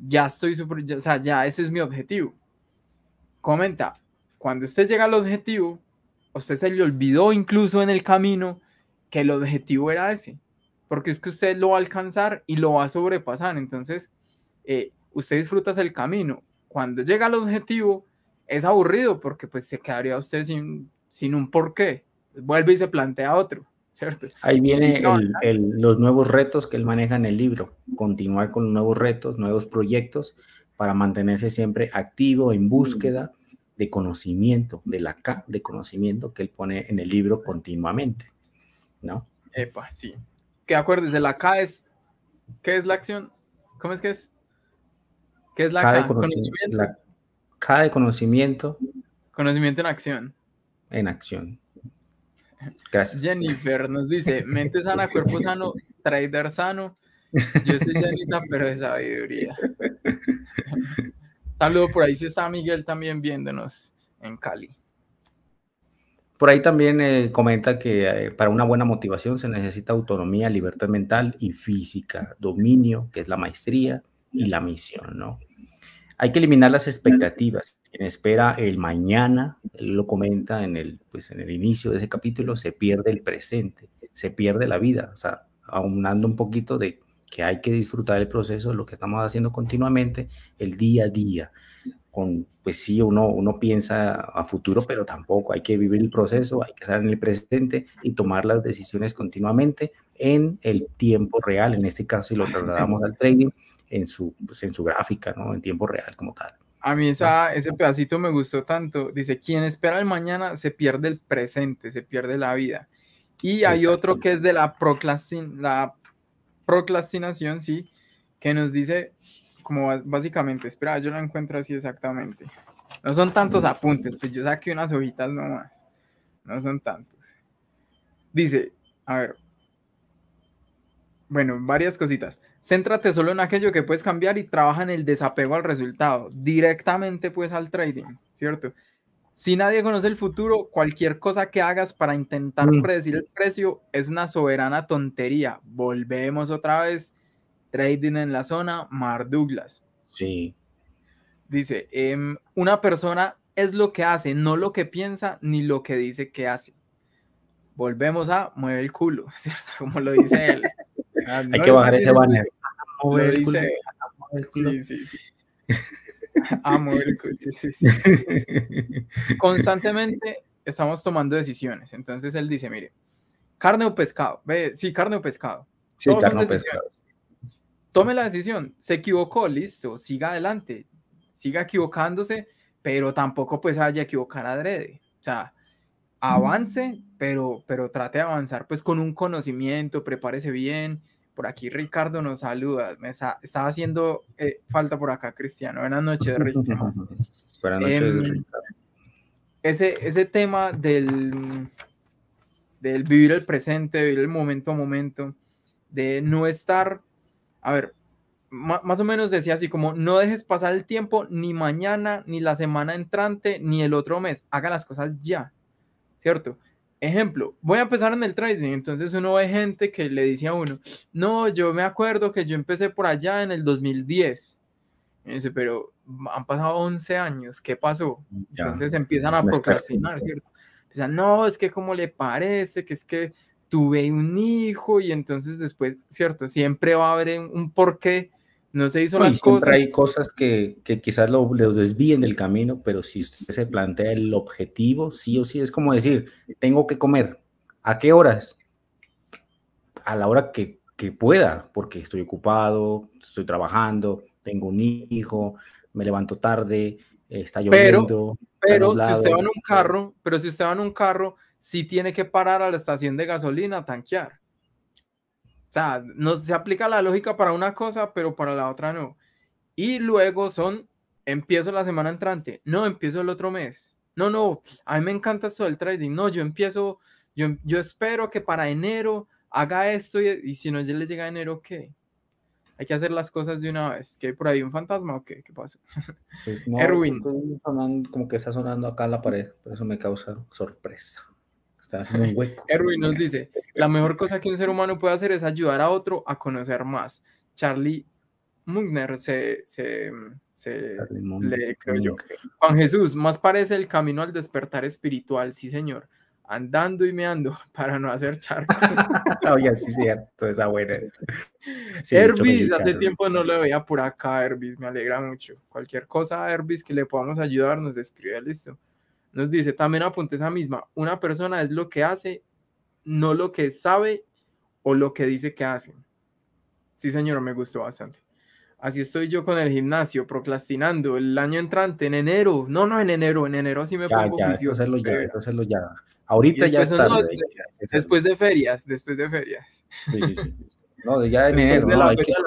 ya estoy, super, o sea, ya ese es mi objetivo. Comenta, cuando usted llega al objetivo, usted se le olvidó incluso en el camino que el objetivo era ese porque es que usted lo va a alcanzar y lo va a sobrepasar. Entonces, eh, usted disfruta el camino. Cuando llega al objetivo, es aburrido porque pues se quedaría usted sin, sin un porqué. Vuelve y se plantea otro, ¿cierto? Ahí vienen los nuevos retos que él maneja en el libro. Continuar con nuevos retos, nuevos proyectos para mantenerse siempre activo, en búsqueda de conocimiento, de la K de conocimiento que él pone en el libro continuamente, ¿no? Epa, sí que acuérdese, la K es, ¿qué es la acción? ¿Cómo es que es? ¿Qué es la K? de conocimiento, K de conocimiento. Conocimiento en acción. En acción. Gracias. Jennifer nos dice, mente sana, cuerpo sano, trader sano. Yo soy Janita, pero de sabiduría. Saludo por ahí, si está Miguel también viéndonos en Cali. Por ahí también eh, comenta que eh, para una buena motivación se necesita autonomía, libertad mental y física, dominio, que es la maestría, y la misión, ¿no? Hay que eliminar las expectativas. Quien espera el mañana, lo comenta en el, pues, en el inicio de ese capítulo, se pierde el presente, se pierde la vida. O sea, aunando un poquito de que hay que disfrutar el proceso, lo que estamos haciendo continuamente, el día a día, pues sí, uno, uno piensa a futuro, pero tampoco hay que vivir el proceso, hay que estar en el presente y tomar las decisiones continuamente en el tiempo real, en este caso si lo trasladamos al trading, en su, pues, en su gráfica, ¿no? En tiempo real como tal. A mí esa, ese pedacito me gustó tanto. Dice, quien espera el mañana se pierde el presente, se pierde la vida. Y hay otro que es de la, la procrastinación, sí, que nos dice, como básicamente, espera, yo lo encuentro así exactamente. No son tantos apuntes, pues yo saqué unas hojitas nomás. No son tantos. Dice, a ver. Bueno, varias cositas. Céntrate solo en aquello que puedes cambiar y trabaja en el desapego al resultado, directamente pues al trading, ¿cierto? Si nadie conoce el futuro, cualquier cosa que hagas para intentar mm. predecir el precio es una soberana tontería. Volvemos otra vez Trading en la zona, Mar Douglas. Sí. Dice, em, una persona es lo que hace, no lo que piensa ni lo que dice que hace. Volvemos a mueve el culo, ¿cierto? Como lo dice él. Ah, Hay que bajar ese banner. A ah, mover el culo. Sí, sí, sí. A ah, mover el culo, sí, sí, sí. Constantemente estamos tomando decisiones. Entonces él dice, mire, carne o pescado. Ve, sí, carne o pescado. Sí, carne o pescado tome la decisión, se equivocó, listo, siga adelante, siga equivocándose, pero tampoco pues haya equivocar adrede. O sea, avance, pero, pero trate de avanzar pues con un conocimiento, prepárese bien. Por aquí Ricardo nos saluda, me está, haciendo eh, falta por acá Cristiano. Buenas noches, Ricardo. Buenas noches, em, Ese, ese tema del, del vivir el presente, vivir el momento a momento, de no estar a ver, más o menos decía así como, no dejes pasar el tiempo ni mañana, ni la semana entrante, ni el otro mes, haga las cosas ya, ¿cierto? Ejemplo, voy a empezar en el trading, entonces uno ve gente que le dice a uno, no, yo me acuerdo que yo empecé por allá en el 2010. dice, pero han pasado 11 años, ¿qué pasó? entonces empiezan a procrastinar, ¿cierto? Dicen, no, es que como le parece, que es que tuve un hijo y entonces después, cierto, siempre va a haber un por qué, no se hizo las cosas. Hay cosas que, que quizás lo, los desvíen del camino, pero si usted se plantea el objetivo, sí o sí, es como decir, tengo que comer, ¿a qué horas? A la hora que, que pueda, porque estoy ocupado, estoy trabajando, tengo un hijo, me levanto tarde, eh, está lloviendo. Pero, si usted va en un carro, pero si usted va en un carro si tiene que parar a la estación de gasolina a tanquear. O sea, no se aplica la lógica para una cosa, pero para la otra no. Y luego son, empiezo la semana entrante, no, empiezo el otro mes. No, no, a mí me encanta esto del trading. No, yo empiezo, yo, yo espero que para enero haga esto y, si no ya le llega enero, ¿qué? Hay que hacer las cosas de una vez. ¿Que por ahí un fantasma o qué? ¿Qué pasó? Pues como que está sonando acá en la pared, por eso me causa sorpresa. Está haciendo un hueco. Erwin nos dice, la mejor cosa que un ser humano puede hacer es ayudar a otro a conocer más. Charlie Mugner se, le creo Juan Jesús, más parece el camino al despertar espiritual, sí señor. Andando y meando para no hacer charco. Oye, sí, cierto, esa buena. hace tiempo no lo veía por acá, Herbis, me alegra mucho. Cualquier cosa, Herbis, que le podamos ayudar, nos escribe, listo. Nos dice, también apunte esa misma, una persona es lo que hace, no lo que sabe o lo que dice que hace. Sí, señor, me gustó bastante. Así estoy yo con el gimnasio, procrastinando el año entrante, en enero. No, no, en enero, en enero sí me pongo ya, hacerlo ya, ya. Ahorita ya está. después de ferias, después de ferias. No, ya de enero, de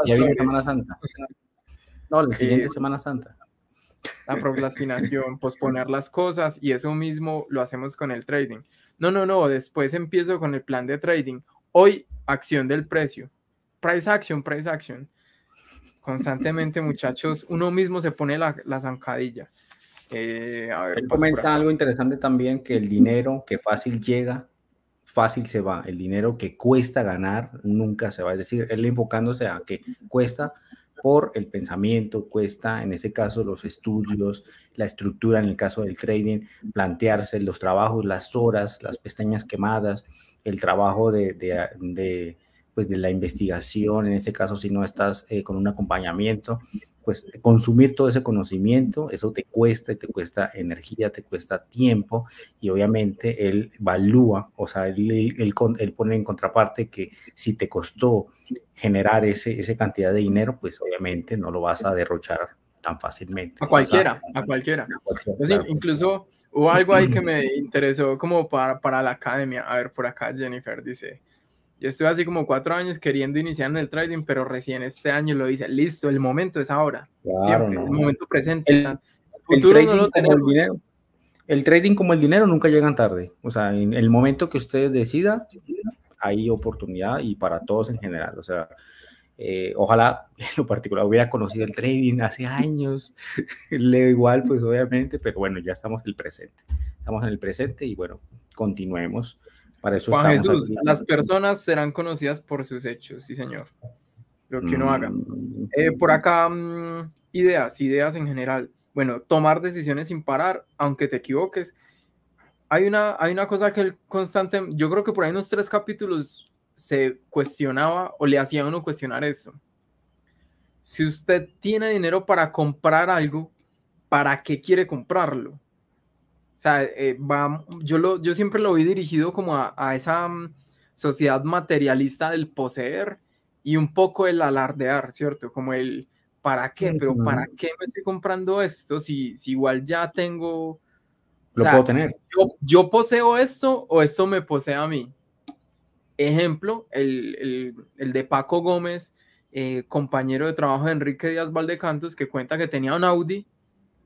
ya viene Semana Santa. No, la siguiente Semana Santa la procrastinación, posponer las cosas y eso mismo lo hacemos con el trading. No, no, no, después empiezo con el plan de trading. Hoy, acción del precio. Price action, price action. Constantemente, muchachos, uno mismo se pone la, zancadilla. Eh, él pues, comenta algo interesante también, que el dinero que fácil llega, fácil se va. El dinero que cuesta ganar nunca se va. Es decir, él enfocándose a que cuesta por el pensamiento, cuesta en ese caso los estudios, la estructura en el caso del trading, plantearse los trabajos, las horas, las pestañas quemadas, el trabajo de, de pues de la investigación, en este caso si no estás eh, con un acompañamiento, pues consumir todo ese conocimiento, eso te cuesta, te cuesta energía, te cuesta tiempo y obviamente él valúa, o sea, él, pone en contraparte que si te costó generar ese, esa cantidad de dinero, pues obviamente no lo vas a derrochar tan fácilmente. A cualquiera, a, cualquiera. Incluso o algo ahí que me interesó como para, para la academia. A ver, por acá Jennifer dice, yo estuve así como cuatro años queriendo iniciar en el trading, pero recién este año lo hice. Listo, el momento es ahora. Siempre, el momento presente. El, no dinero, el trading como el dinero nunca llegan tarde. O sea, en el momento que usted decida, hay oportunidad y para todos en general. O sea, eh, ojalá en lo particular hubiera conocido el trading hace años. Leo igual, pues obviamente, pero bueno, ya estamos en el presente. Estamos en el presente y bueno, continuemos. Para eso Juan Jesús, las personas serán conocidas por sus hechos, sí, señor. Lo que uno hagan. Mm, haga. Eh, por acá, mm, ideas, ideas en general. Bueno, tomar decisiones sin parar, aunque te equivoques. Hay una, hay una cosa que el constante, yo creo que por ahí unos tres capítulos se cuestionaba o le hacía a uno cuestionar eso. Si usted tiene dinero para comprar algo, ¿para qué quiere comprarlo? O sea, eh, va, yo, lo, yo siempre lo vi dirigido como a, a esa mm, sociedad materialista del poseer y un poco el alardear, ¿cierto? Como el, ¿para qué? Pero ¿para qué me estoy comprando esto si, si igual ya tengo... Lo puedo tener. Yo, yo, poseo esto o esto me posee a mí. Ejemplo, el, el, el de Paco Gómez, eh, compañero de trabajo de Enrique Díaz Valdecantos, que cuenta que tenía un Audi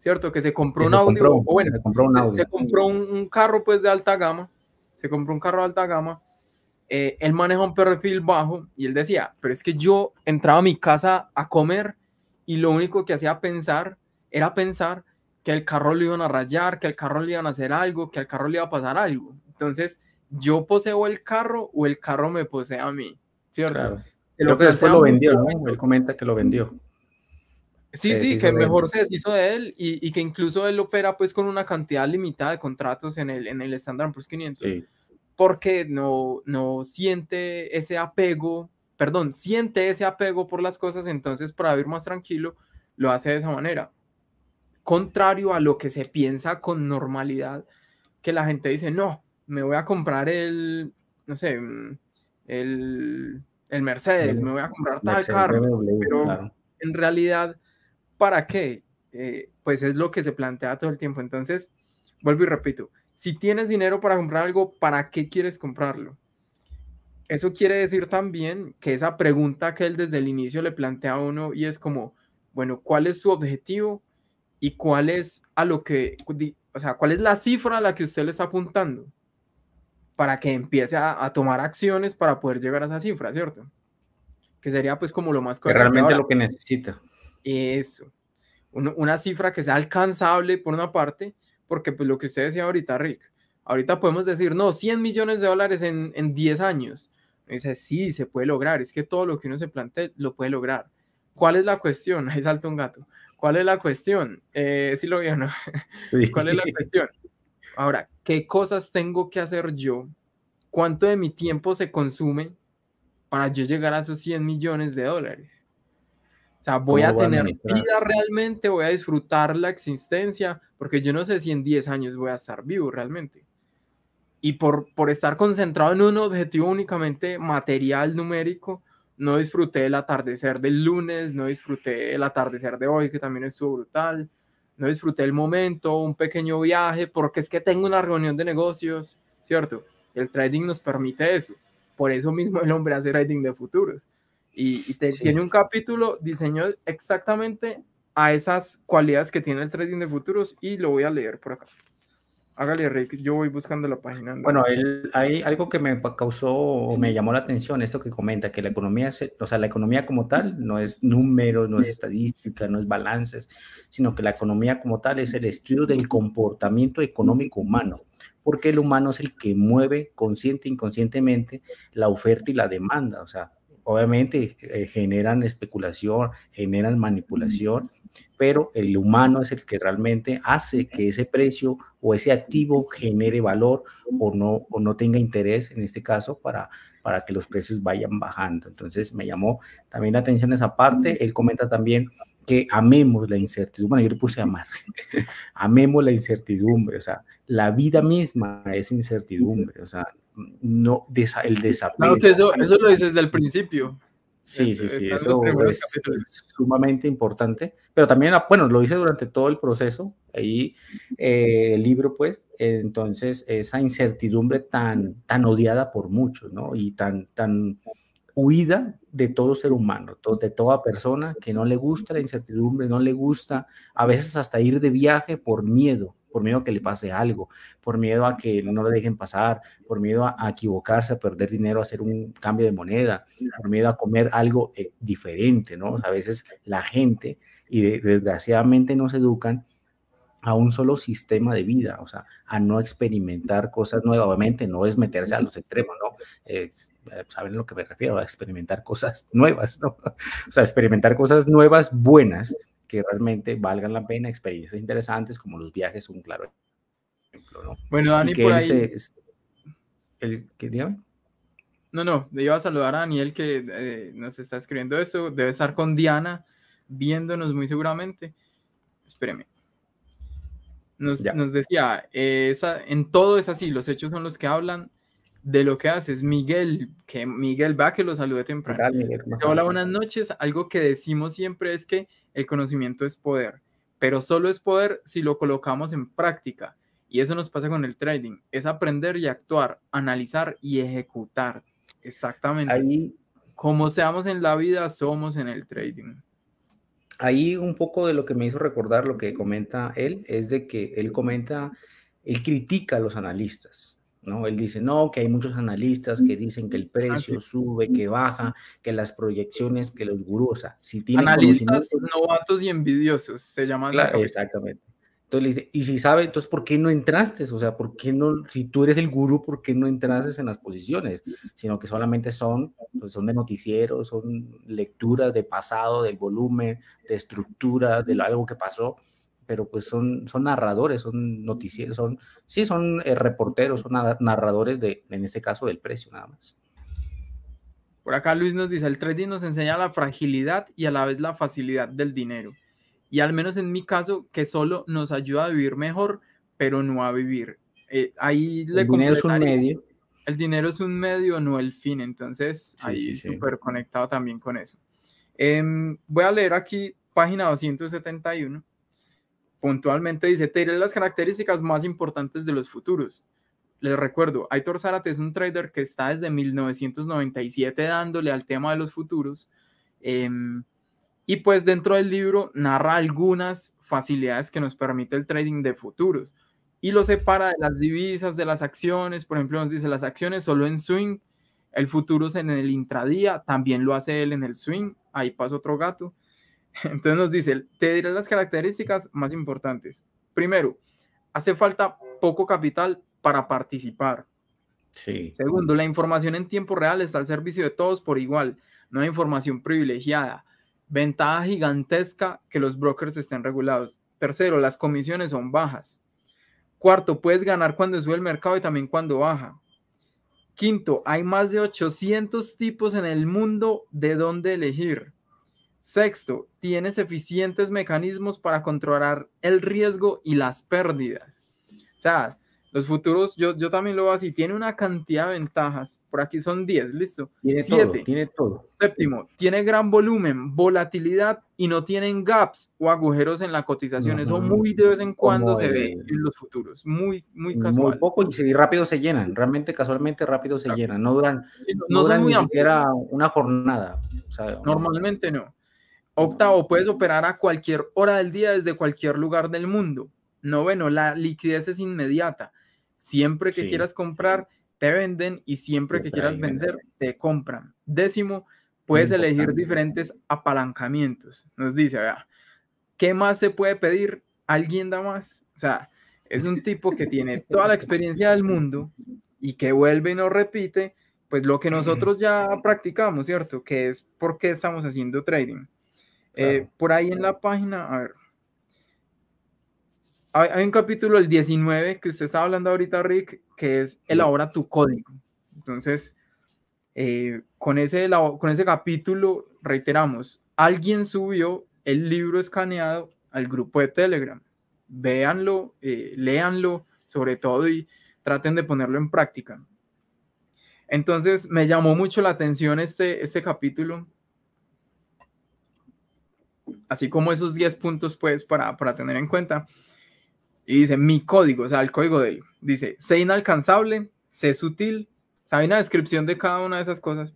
¿cierto? Que se compró un audio, o bueno, se compró, un, audio. Se, compró un, carro pues de alta gama, se compró un carro de alta gama, eh, él maneja un perfil bajo y él decía, pero es que yo entraba a mi casa a comer y lo único que hacía pensar era pensar que el carro le iban a rayar, que el carro le iban a hacer algo, que al carro le iba a pasar algo. Entonces, yo poseo el carro o el carro me posee a mí, ¿cierto? Claro. Creo que después lo vendió, Él comenta que lo vendió. Sí, eh, sí, que mejor se deshizo de él y, y, que incluso él opera pues con una cantidad limitada de contratos en el, en el Standard Plus 500 porque no, no siente ese apego, perdón, siente ese apego por las cosas, entonces para vivir más tranquilo lo hace de esa manera. Contrario a lo que se piensa con normalidad, que la gente dice, no, me voy a comprar el, no sé, mm, el, el Mercedes, me voy a comprar tal carro, pero en realidad para qué, eh, pues es lo que se plantea todo el tiempo. Entonces, vuelvo y repito, si tienes dinero para comprar algo, ¿para qué quieres comprarlo? Eso quiere decir también que esa pregunta que él desde el inicio le plantea a uno y es como, bueno, ¿cuál es su objetivo? ¿Y cuál es a lo que, o sea, cuál es la cifra a la que usted le está apuntando? Para que empiece a, tomar acciones para poder llegar a esa cifra, ¿cierto? Que sería pues como lo más correcto. Realmente lo que necesita. Eso. una cifra que sea alcanzable por una parte, porque pues lo que usted decía ahorita, Rick, ahorita podemos decir, no, 100 millones de dólares en, 10 años. dice, sí, se puede lograr, es que todo lo que uno se plantea lo puede lograr. ¿Cuál es la cuestión? Ahí salta un gato. ¿Cuál es la cuestión? Eh, sí lo veo, ¿no? ¿Cuál es la cuestión? Ahora, ¿qué cosas tengo que hacer yo? ¿Cuánto de mi tiempo se consume para yo llegar a esos 100 millones de dólares? O sea, voy a tener vida realmente, voy a disfrutar la existencia, porque yo no sé si en 10 años voy a estar vivo realmente. Y por, por estar concentrado en un objetivo únicamente material, numérico, no disfruté el atardecer del lunes, no disfruté el atardecer de hoy, que también estuvo brutal, no disfruté el momento, un pequeño viaje, porque es que tengo una reunión de negocios, ¿cierto? El trading nos permite eso. Por eso mismo el hombre hace trading de futuros y, tiene un capítulo diseñado exactamente a esas cualidades que tiene el trading de futuros y lo voy a leer por acá. Hágale, Rick, yo voy buscando la página. Bueno, hay algo que me causó o me llamó la atención, esto que comenta, que la economía, o sea, la economía como tal no es números, no es estadística, no es balances, sino que la economía como tal es el estudio del comportamiento económico humano, porque el humano es el que mueve consciente e inconscientemente la oferta y la demanda, o sea, obviamente eh, generan especulación, generan manipulación, pero el humano es el que realmente hace que ese precio o ese activo genere valor o no, o no tenga interés, en este caso, para, para que los precios vayan bajando. Entonces me llamó también la atención esa parte. Él comenta también que amemos la incertidumbre, bueno, yo le puse a amar, amemos la incertidumbre, o sea, la vida misma es incertidumbre, o sea, no, el ah, desapego. eso, lo dices desde el principio. Sí, sí, sí, eso es, sumamente importante. Pero también, ah, bueno, lo hice durante todo el proceso, ahí eh, el libro, pues, entonces esa incertidumbre tan, tan odiada por muchos, ¿no? Y tan, tan huida de todo ser humano, de toda persona que no le gusta la incertidumbre, no le gusta a veces hasta ir de viaje por miedo, por miedo a que le pase algo, por miedo a que no le dejen pasar, por miedo a, equivocarse, a perder dinero, a hacer un cambio de moneda, por miedo a comer algo eh, diferente, ¿no? a veces la gente, y desgraciadamente desgraciadamente se educan a un solo sistema de vida, o sea, a no experimentar cosas nuevamente, no es meterse a los extremos, ¿no? Eh, eh, Saben a lo que me refiero, a experimentar cosas nuevas, ¿no? O sea, experimentar cosas nuevas, buenas, que realmente valgan la pena, experiencias interesantes como los viajes, un claro ejemplo, ¿no? Bueno, Dani, por ahí... el, No, no, le iba a saludar a Daniel que eh, nos está escribiendo eso. Debe estar con Diana viéndonos muy seguramente. Espéreme. Nos, nos decía, eh, esa, en todo es así, los hechos son los que hablan, de lo que haces. Miguel, que Miguel va, que lo salude temprano. Hola, buenas noches. Algo que decimos siempre es que el conocimiento es poder, pero solo es poder si lo colocamos en práctica. Y eso nos pasa con el trading, es aprender y actuar, analizar y ejecutar. Exactamente. Ahí, Como seamos en la vida, somos en el trading. Ahí un poco de lo que me hizo recordar lo que comenta él, es de que él comenta, él critica a los analistas ¿no? Él dice, no, que hay muchos analistas que dicen que el ah, precio sube, que baja, que las proyecciones, que los gurús, o si tienen Analistas novatos y envidiosos, se llaman. Claro, exactamente. Entonces dice, y si sabe, entonces, ¿por qué no entraste? O sea, ¿por qué no, si tú eres el gurú, ¿por qué no entraste en las posiciones? Sino que solamente son, pues, son de noticiero, son lecturas de pasado, del volumen, de estructura, de algo que pasó pero pues son, son narradores, son noticieros, son, sí, son eh, reporteros, son narradores de, en este caso, del precio nada más. Por acá Luis nos dice, el trading nos enseña la fragilidad y a la vez la facilidad del dinero. Y al menos en mi caso, que solo nos ayuda a vivir mejor, pero no a vivir. Eh, ahí le el dinero es un medio. El dinero es un medio, no el fin. Entonces, ahí súper conectado también con eso. Em, voy a leer aquí página 271 puntualmente dice, te diré las características más importantes de los futuros. Les recuerdo, Aitor Zárate es un trader que está desde 1997 dándole al tema de los futuros. Em, y pues dentro del libro narra algunas facilidades que nos permite el trading de futuros. Y lo separa de las divisas, de las acciones. Por ejemplo, nos dice las acciones solo en swing, el futuro es en el intradía, también lo hace él en el swing. Ahí pasa otro gato. Entonces nos dice, te diré las características más importantes. Primero, hace falta poco capital para participar. Segundo, la información en tiempo real está al servicio de todos por igual. No hay información privilegiada. Ventaja gigantesca que los brokers estén regulados. Tercero, las comisiones son bajas. Cuarto, puedes ganar cuando sube el mercado y también cuando baja. Quinto, hay más de 800 tipos en el mundo de dónde elegir. Sexto, tienes eficientes mecanismos para controlar el riesgo y las pérdidas. O sea, los futuros, yo, yo también lo veo así, tiene una cantidad de ventajas. Por aquí son 10, listo. Tiene Siete, todo, tiene todo. Séptimo, tiene gran volumen, volatilidad y no tienen gaps o agujeros en la cotización. Eso muy de vez en cuando se ve en los futuros, muy, muy casual. Muy poco y si rápido se llenan, realmente casualmente rápido se llenan, no duran, no, ni siquiera una jornada. Normalmente no. Octavo, puedes operar a cualquier hora del día desde cualquier lugar del mundo. Noveno, la liquidez es inmediata. Siempre que quieras comprar, te venden y siempre que quieras vender, te compran. Décimo, puedes elegir diferentes apalancamientos. Nos dice, ¿qué más se puede pedir? ¿Alguien da más? O sea, es un tipo que tiene toda la experiencia del mundo y que vuelve y nos repite, pues lo que nosotros ya practicamos, ¿cierto? Que es por qué estamos haciendo trading. Eh, por ahí en la página, a ver. Hay, un capítulo, el 19, que usted está hablando ahorita, Rick, que es Elabora tu código. Entonces, eh, con, ese, con ese capítulo, reiteramos, alguien subió el libro escaneado al grupo de Telegram. Véanlo, eh, léanlo, sobre todo, y traten de ponerlo en práctica. Entonces, me llamó mucho la atención este, este capítulo así como esos 10 puntos, pues, para, tener en cuenta. Y dice, mi código, o sea, el código de él. Dice, sé inalcanzable, sé sutil. O una descripción de cada una de esas cosas.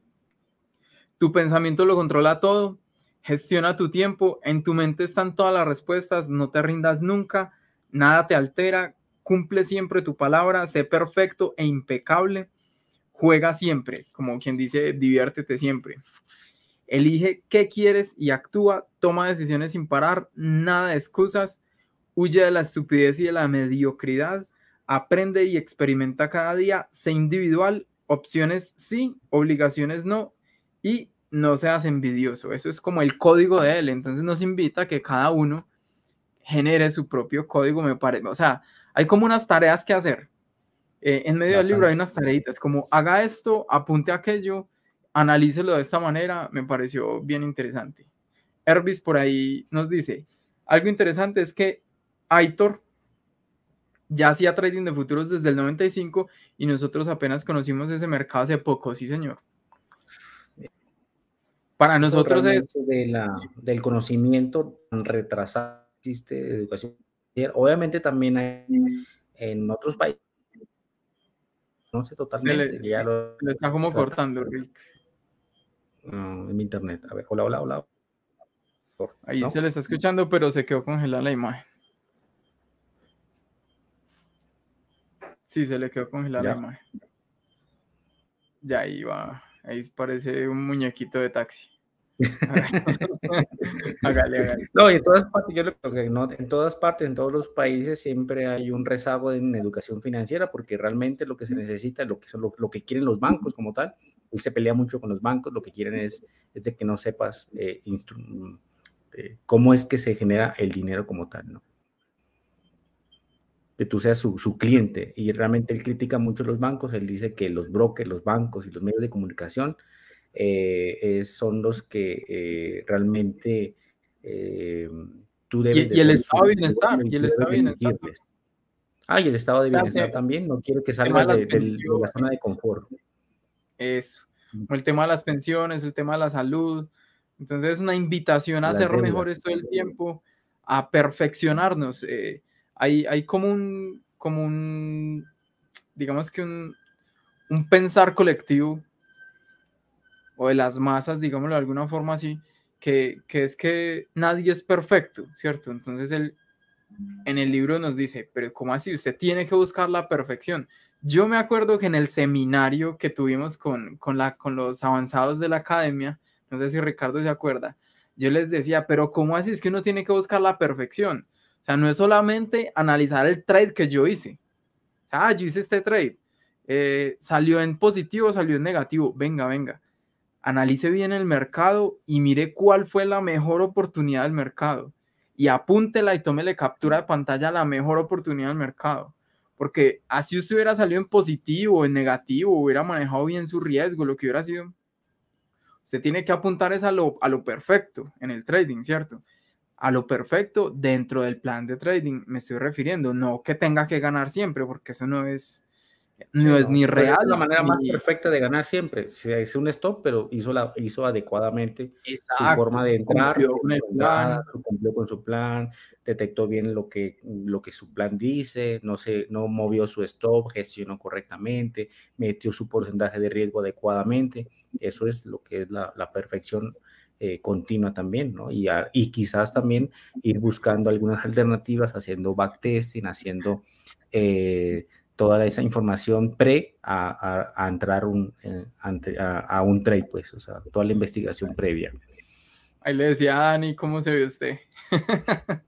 Tu pensamiento lo controla todo, gestiona tu tiempo, en tu mente están todas las respuestas, no te rindas nunca, nada te altera, cumple siempre tu palabra, sé perfecto e impecable, juega siempre, como quien dice, diviértete siempre. Elige qué quieres y actúa, toma decisiones sin parar, nada de excusas, huye de la estupidez y de la mediocridad, aprende y experimenta cada día, sé individual, opciones sí, obligaciones no y no seas envidioso. Eso es como el código de él, entonces nos invita a que cada uno genere su propio código, me parece. O sea, hay como unas tareas que hacer. Eh, en medio del libro hay unas tareitas, como haga esto, apunte aquello, analícelo de esta manera, me pareció bien interesante. Hervis por ahí nos dice, algo interesante es que Aitor ya hacía trading de futuros desde el 95 y nosotros apenas conocimos ese mercado hace poco, sí señor. Para nosotros es... del conocimiento retrasado existe educación. Obviamente también hay en otros países. No sé totalmente. lo... está como cortando, Rick. Ah, en mi internet. A ver, hola, hola, hola. Ahí se le está escuchando, pero se quedó congelada la imagen. Sí, se le quedó congelada la imagen. Ya ahí va. Ahí parece un muñequito de taxi. No, y en todas partes, yo que no, en todas partes, en todos los países siempre hay un rezago en educación financiera porque realmente lo que se necesita, lo que, lo que quieren los bancos como tal, él se pelea mucho con los bancos, lo que quieren es, de que no sepas eh, eh, cómo es que se genera el dinero como tal, ¿no? Que tú seas su, cliente y realmente él critica mucho los bancos, él dice que los brokers, los bancos y los medios de comunicación eh, son los que realmente tú debes... Y, el estado de bienestar, y el estado de bienestar. Ah, y el estado de bienestar también, no quiero que salgas de, de la zona de confort. Eso. Mm. el tema de las pensiones, el tema de la salud. Entonces es una invitación a hacer ser mejores todo el tiempo, a perfeccionarnos. Eh, hay, hay como un, como digamos que un, un pensar colectivo o de las masas, digámoslo de alguna forma así, que, que, es que nadie es perfecto, ¿cierto? Entonces él en el libro nos dice, pero ¿cómo así? Usted tiene que buscar la perfección. Yo me acuerdo que en el seminario que tuvimos con, la, con los avanzados de la academia, no sé si Ricardo se acuerda, yo les decía, pero ¿cómo así es que uno tiene que buscar la perfección? O sea, no es solamente analizar el trade que yo hice. Ah, yo hice este trade. Eh, salió en positivo, salió en negativo. Venga, venga. Analice bien el mercado y mire cuál fue la mejor oportunidad del mercado. Y apúntela y tómele captura de pantalla la mejor oportunidad del mercado porque así usted hubiera salido en positivo, en negativo, hubiera manejado bien su riesgo, lo que hubiera sido. Usted tiene que apuntar es lo, a lo perfecto en el trading, ¿cierto? A lo perfecto dentro del plan de trading, me estoy refiriendo, no que tenga que ganar siempre, porque eso no es, no es ni pues real. la manera más perfecta de ganar siempre. Se hizo un stop, pero hizo, la, hizo adecuadamente su forma de entrar. Cumplió con, cumplió con su plan, detectó bien lo que, lo que su plan dice, no, se, no movió su stop, gestionó correctamente, metió su porcentaje de riesgo adecuadamente. Eso es lo que es la, perfección eh, continua también, ¿no? Y, y quizás también ir buscando algunas alternativas, haciendo backtesting, haciendo... Eh, toda esa información pre a, a, entrar un, a, un trade, pues, o sea, toda la investigación previa. Ahí le decía a Dani, ¿cómo se ve usted?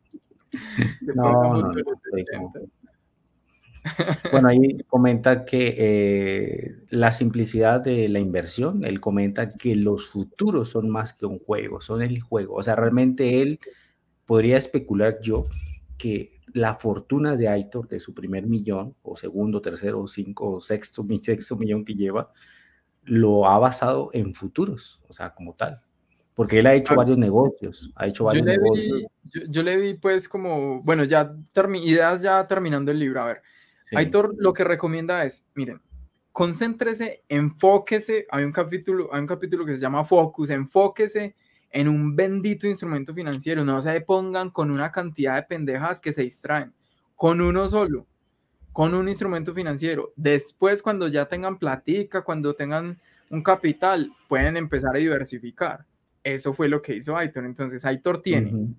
no, no, bueno, ahí comenta que eh, la simplicidad de la inversión, él comenta que los futuros son más que un juego, son el juego. O sea, realmente él podría especular yo que la fortuna de Aitor, de su primer millón, o segundo, tercero, cinco, o sexto, sexto millón que lleva, lo ha basado en futuros, o sea, como tal. Porque él ha hecho varios negocios, ha hecho varios yo le negocios. Vi, yo, le vi pues como, bueno, ya ideas ya terminando el libro, a ver. Aitor lo que recomienda es, miren, concéntrese, enfóquese, hay un capítulo, hay un capítulo que se llama Focus, enfóquese en un bendito instrumento financiero. No se pongan con una cantidad de pendejas que se distraen, con uno solo, con un instrumento financiero. Después, cuando ya tengan platica, cuando tengan un capital, pueden empezar a diversificar. Eso fue lo que hizo Aitor. Entonces, Aitor tiene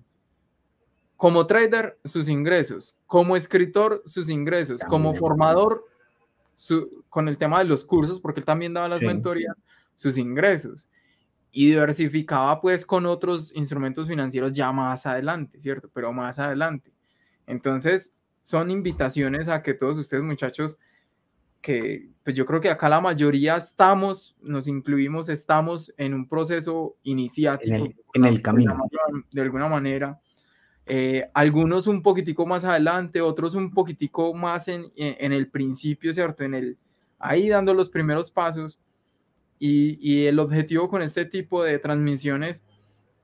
como trader sus ingresos, como escritor sus ingresos, como formador con el tema de los cursos, porque él también daba las mentorías, sus ingresos y diversificaba pues con otros instrumentos financieros ya más adelante, ¿cierto? Pero más adelante. Entonces, son invitaciones a que todos ustedes muchachos, que pues yo creo que acá la mayoría estamos, nos incluimos, estamos en un proceso iniciático. En el, camino. De alguna manera. Eh, algunos un poquitico más adelante, otros un poquitico más en, el principio, ¿cierto? En el, ahí dando los primeros pasos y, el objetivo con este tipo de transmisiones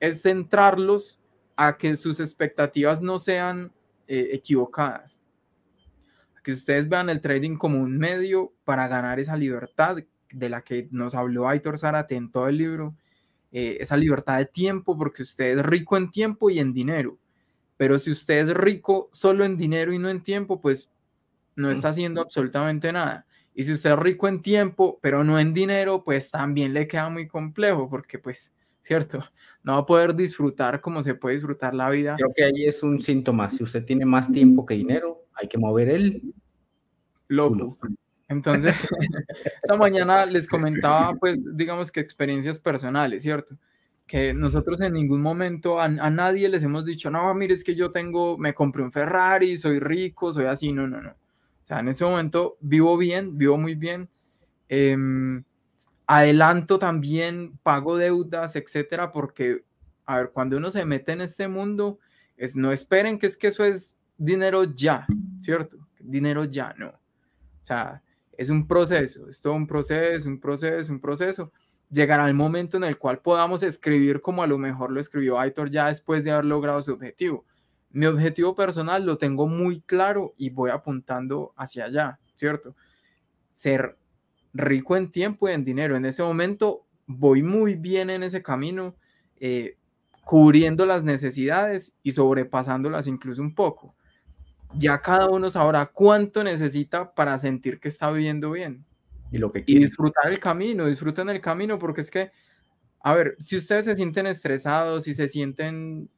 es centrarlos a que sus expectativas no sean eh, equivocadas. que ustedes vean el trading como un medio para ganar esa libertad de la que nos habló Aitor Zarate en todo el libro, eh, esa libertad de tiempo, porque usted es rico en tiempo y en dinero. Pero si usted es rico solo en dinero y no en tiempo, pues no está haciendo absolutamente nada. Y si usted es rico en tiempo, pero no en dinero, pues también le queda muy complejo porque pues, ¿cierto? No va a poder disfrutar como se puede disfrutar la vida. Creo que ahí es un síntoma. Si usted tiene más tiempo que dinero, hay que mover el loco. Entonces, esta mañana les comentaba, pues, digamos que experiencias personales, ¿cierto? Que nosotros en ningún momento a, a nadie les hemos dicho, no, mire, es que yo tengo, me compré un Ferrari, soy rico, soy así, no, no, no o sea, en ese momento vivo bien, vivo muy bien. Em, adelanto también, pago deudas, etcétera, porque, a ver, cuando uno se mete en este mundo, no esperen que es que eso es dinero ya, ¿cierto? Dinero ya, no. O sea, es un proceso, es todo un proceso, un proceso, un proceso. Llegará el momento en el cual podamos escribir como a lo mejor lo escribió Aitor ya después de haber logrado su objetivo mi objetivo personal lo tengo muy claro y voy apuntando hacia allá, ¿cierto? Ser rico en tiempo y en dinero. En ese momento voy muy bien en ese camino, eh, cubriendo las necesidades y sobrepasándolas incluso un poco. Ya cada uno sabrá cuánto necesita para sentir que está viviendo bien. Y lo que disfrutar el camino, disfruten el camino, porque es que, a ver, si ustedes se sienten estresados, si se sienten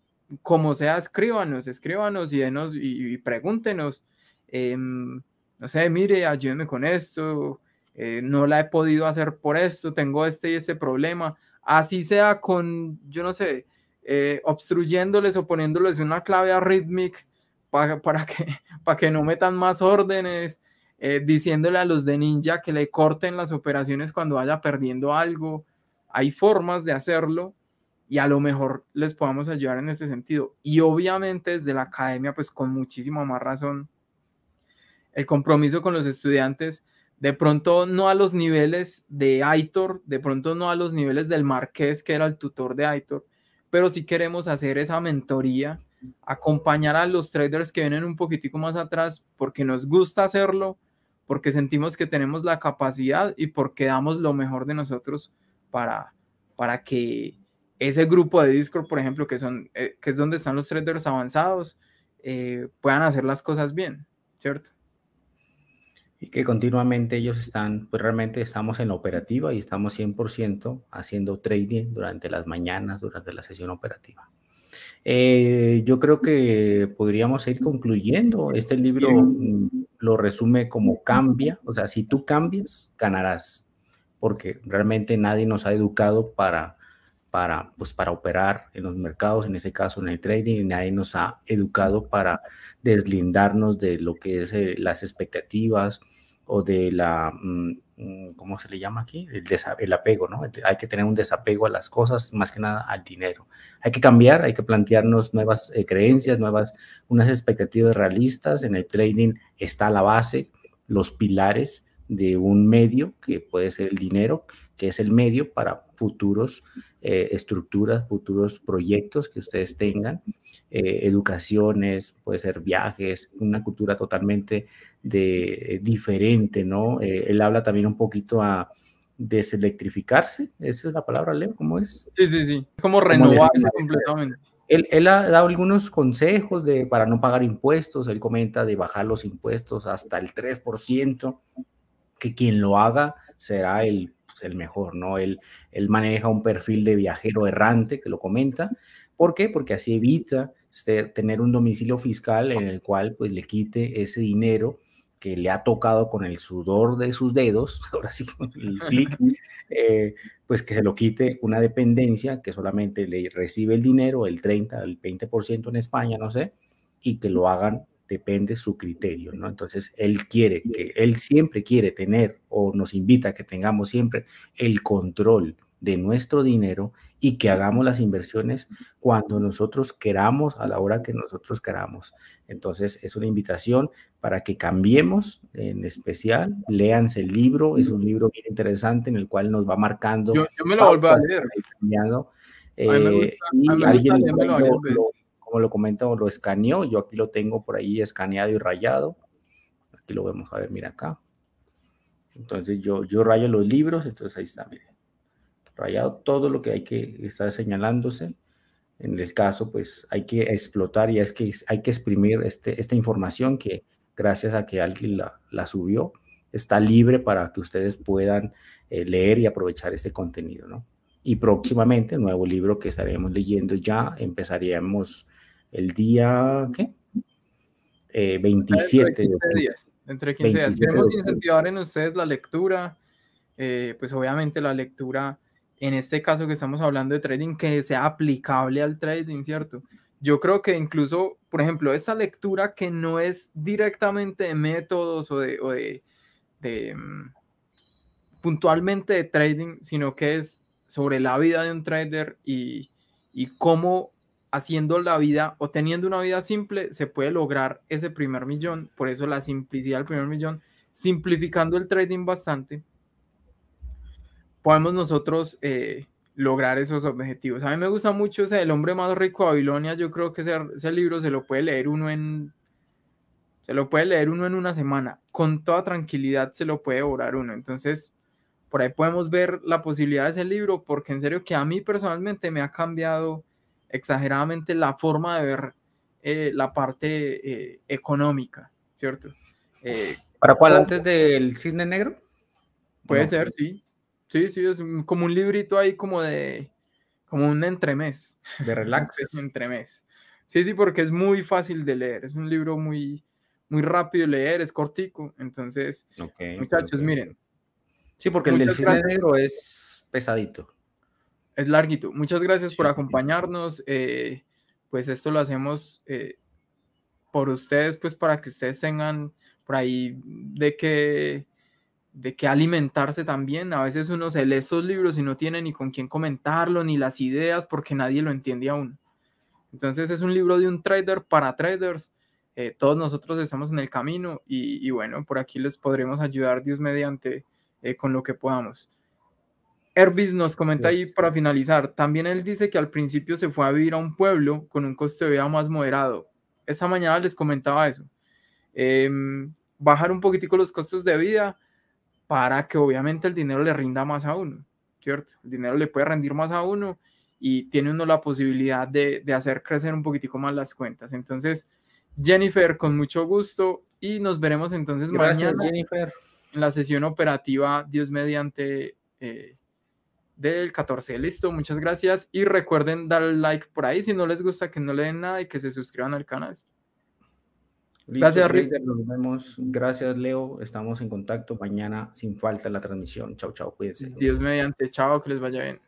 como sea, escríbanos, escríbanos y, denos, y, pregúntenos, em, no sé, mire, ayúdeme con esto, eh, no la he podido hacer por esto, tengo este y este problema, así sea con, yo no sé, eh, obstruyéndoles o poniéndoles una clave a para, que, para que no metan más órdenes, eh, diciéndole a los de Ninja que le corten las operaciones cuando vaya perdiendo algo, hay formas de hacerlo y a lo mejor les podamos ayudar en ese sentido. Y obviamente desde la academia, pues con muchísima más razón, el compromiso con los estudiantes, de pronto no a los niveles de Aitor, de pronto no a los niveles del Marqués, que era el tutor de Aitor, pero sí queremos hacer esa mentoría, acompañar a los traders que vienen un poquitico más atrás, porque nos gusta hacerlo, porque sentimos que tenemos la capacidad y porque damos lo mejor de nosotros para, para que ese grupo de Discord, por ejemplo, que, son, eh, que es donde están los traders avanzados, eh, puedan hacer las cosas bien, ¿cierto? Y que continuamente ellos están, pues realmente estamos en operativa y estamos 100% haciendo trading durante las mañanas, durante la sesión operativa. Eh, yo creo que podríamos ir concluyendo. Este libro lo resume como cambia, o sea, si tú cambias, ganarás, porque realmente nadie nos ha educado para para, pues, para operar en los mercados, en este caso en el trading, y nadie nos ha educado para deslindarnos de lo que es eh, las expectativas o de la, mm, ¿cómo se le llama aquí? El, apego, ¿no? Hay que tener un desapego a las cosas, más que nada al dinero. Hay que cambiar, hay que plantearnos nuevas eh, creencias, nuevas, unas expectativas realistas. En el trading está la base, los pilares de un medio que puede ser el dinero, que es el medio para futuros eh, estructuras, futuros proyectos que ustedes tengan, eh, educaciones, puede ser viajes, una cultura totalmente de, eh, diferente, ¿no? él habla también un poquito a deselectrificarse, esa es la palabra, Leo, ¿cómo es? Sí, sí, sí, como renovarse completamente. Él, él, ha dado algunos consejos de, para no pagar impuestos, él comenta de bajar los impuestos hasta el 3%, que quien lo haga será el pues, el mejor, ¿no? Él, él maneja un perfil de viajero errante que lo comenta. ¿Por qué? Porque así evita este, tener un domicilio fiscal en el cual pues le quite ese dinero que le ha tocado con el sudor de sus dedos, ahora sí con el clic, eh, pues que se lo quite una dependencia que solamente le recibe el dinero, el 30, el 20% en España, no sé, y que lo hagan depende su criterio, ¿no? Entonces, él quiere que, él siempre quiere tener o nos invita a que tengamos siempre el control de nuestro dinero y que hagamos las inversiones cuando nosotros queramos, a la hora que nosotros queramos. Entonces, es una invitación para que cambiemos en especial. Léanse el libro, es un libro bien interesante en el cual nos va marcando. Yo, me lo vuelvo a leer como lo comentamos, lo escaneó. Yo aquí lo tengo por ahí escaneado y rayado. Aquí lo vemos, a ver, mira acá. Entonces yo, yo rayo los libros, entonces ahí está, miren. Rayado todo lo que hay que estar señalándose. En el caso, pues hay que explotar y es que hay que exprimir este, esta información que gracias a que alguien la, subió, está libre para que ustedes puedan eh, leer y aprovechar este contenido, ¿no? Y próximamente, nuevo libro que estaremos leyendo ya, empezaríamos, el día ¿qué? Eh, 27. Entre 15 días. Entre Queremos incentivar en ustedes la lectura, eh, pues obviamente la lectura, en este caso que estamos hablando de trading, que sea aplicable al trading, ¿cierto? Yo creo que incluso, por ejemplo, esta lectura que no es directamente de métodos o de, mm, puntualmente de trading, sino que es sobre la vida de un trader y, y cómo haciendo la vida o teniendo una vida simple, se puede lograr ese primer millón. Por eso la simplicidad del primer millón, simplificando el trading bastante, podemos nosotros eh, lograr esos objetivos. A mí me gusta mucho ese El hombre más rico de Babilonia. Yo creo que ese, libro se lo puede leer uno en... Se lo puede leer uno en una semana. Con toda tranquilidad se lo puede orar uno. Entonces, por ahí podemos ver la posibilidad de ese libro, porque en serio que a mí personalmente me ha cambiado exageradamente la forma de ver eh, la parte eh, económica, ¿cierto? Eh, ¿Para cuál? ¿Antes del cisne negro? Puede ser, sí. Sí, sí, es como un librito ahí como de, como un entremés. De relax. entremés. Sí, sí, porque es muy fácil de leer, es un libro muy, muy rápido de leer, es cortico, entonces, muchachos, miren. Sí, porque el del cisne negro es pesadito es larguito. Muchas gracias por acompañarnos. Eh, pues esto lo hacemos eh, por ustedes, pues para que ustedes tengan por ahí de de qué alimentarse también. A veces uno se lee esos libros y no tiene ni con quién comentarlo, ni las ideas, porque nadie lo entiende aún. Entonces es un libro de un trader para traders. Eh, todos nosotros estamos en el camino y, bueno, por aquí les podremos ayudar Dios mediante con lo que podamos. Herbis nos comenta ahí para finalizar, también él dice que al principio se fue a vivir a un pueblo con un costo de vida más moderado. Esta mañana les comentaba eso. Em, bajar un poquitico los costos de vida para que obviamente el dinero le rinda más a uno, ¿cierto? El dinero le puede rendir más a uno y tiene uno la posibilidad de, hacer crecer un poquitico más las cuentas. Entonces, Jennifer, con mucho gusto y nos veremos entonces mañana en la sesión operativa, Dios mediante. Eh, del 14. Listo, muchas gracias y recuerden dar like por ahí si no les gusta que no le den nada y que se suscriban al canal. gracias, Rick. Nos vemos. Gracias, Leo. Estamos en contacto mañana sin falta la transmisión. Chao, chao. Cuídense. Dios mediante. Chao, que les vaya bien.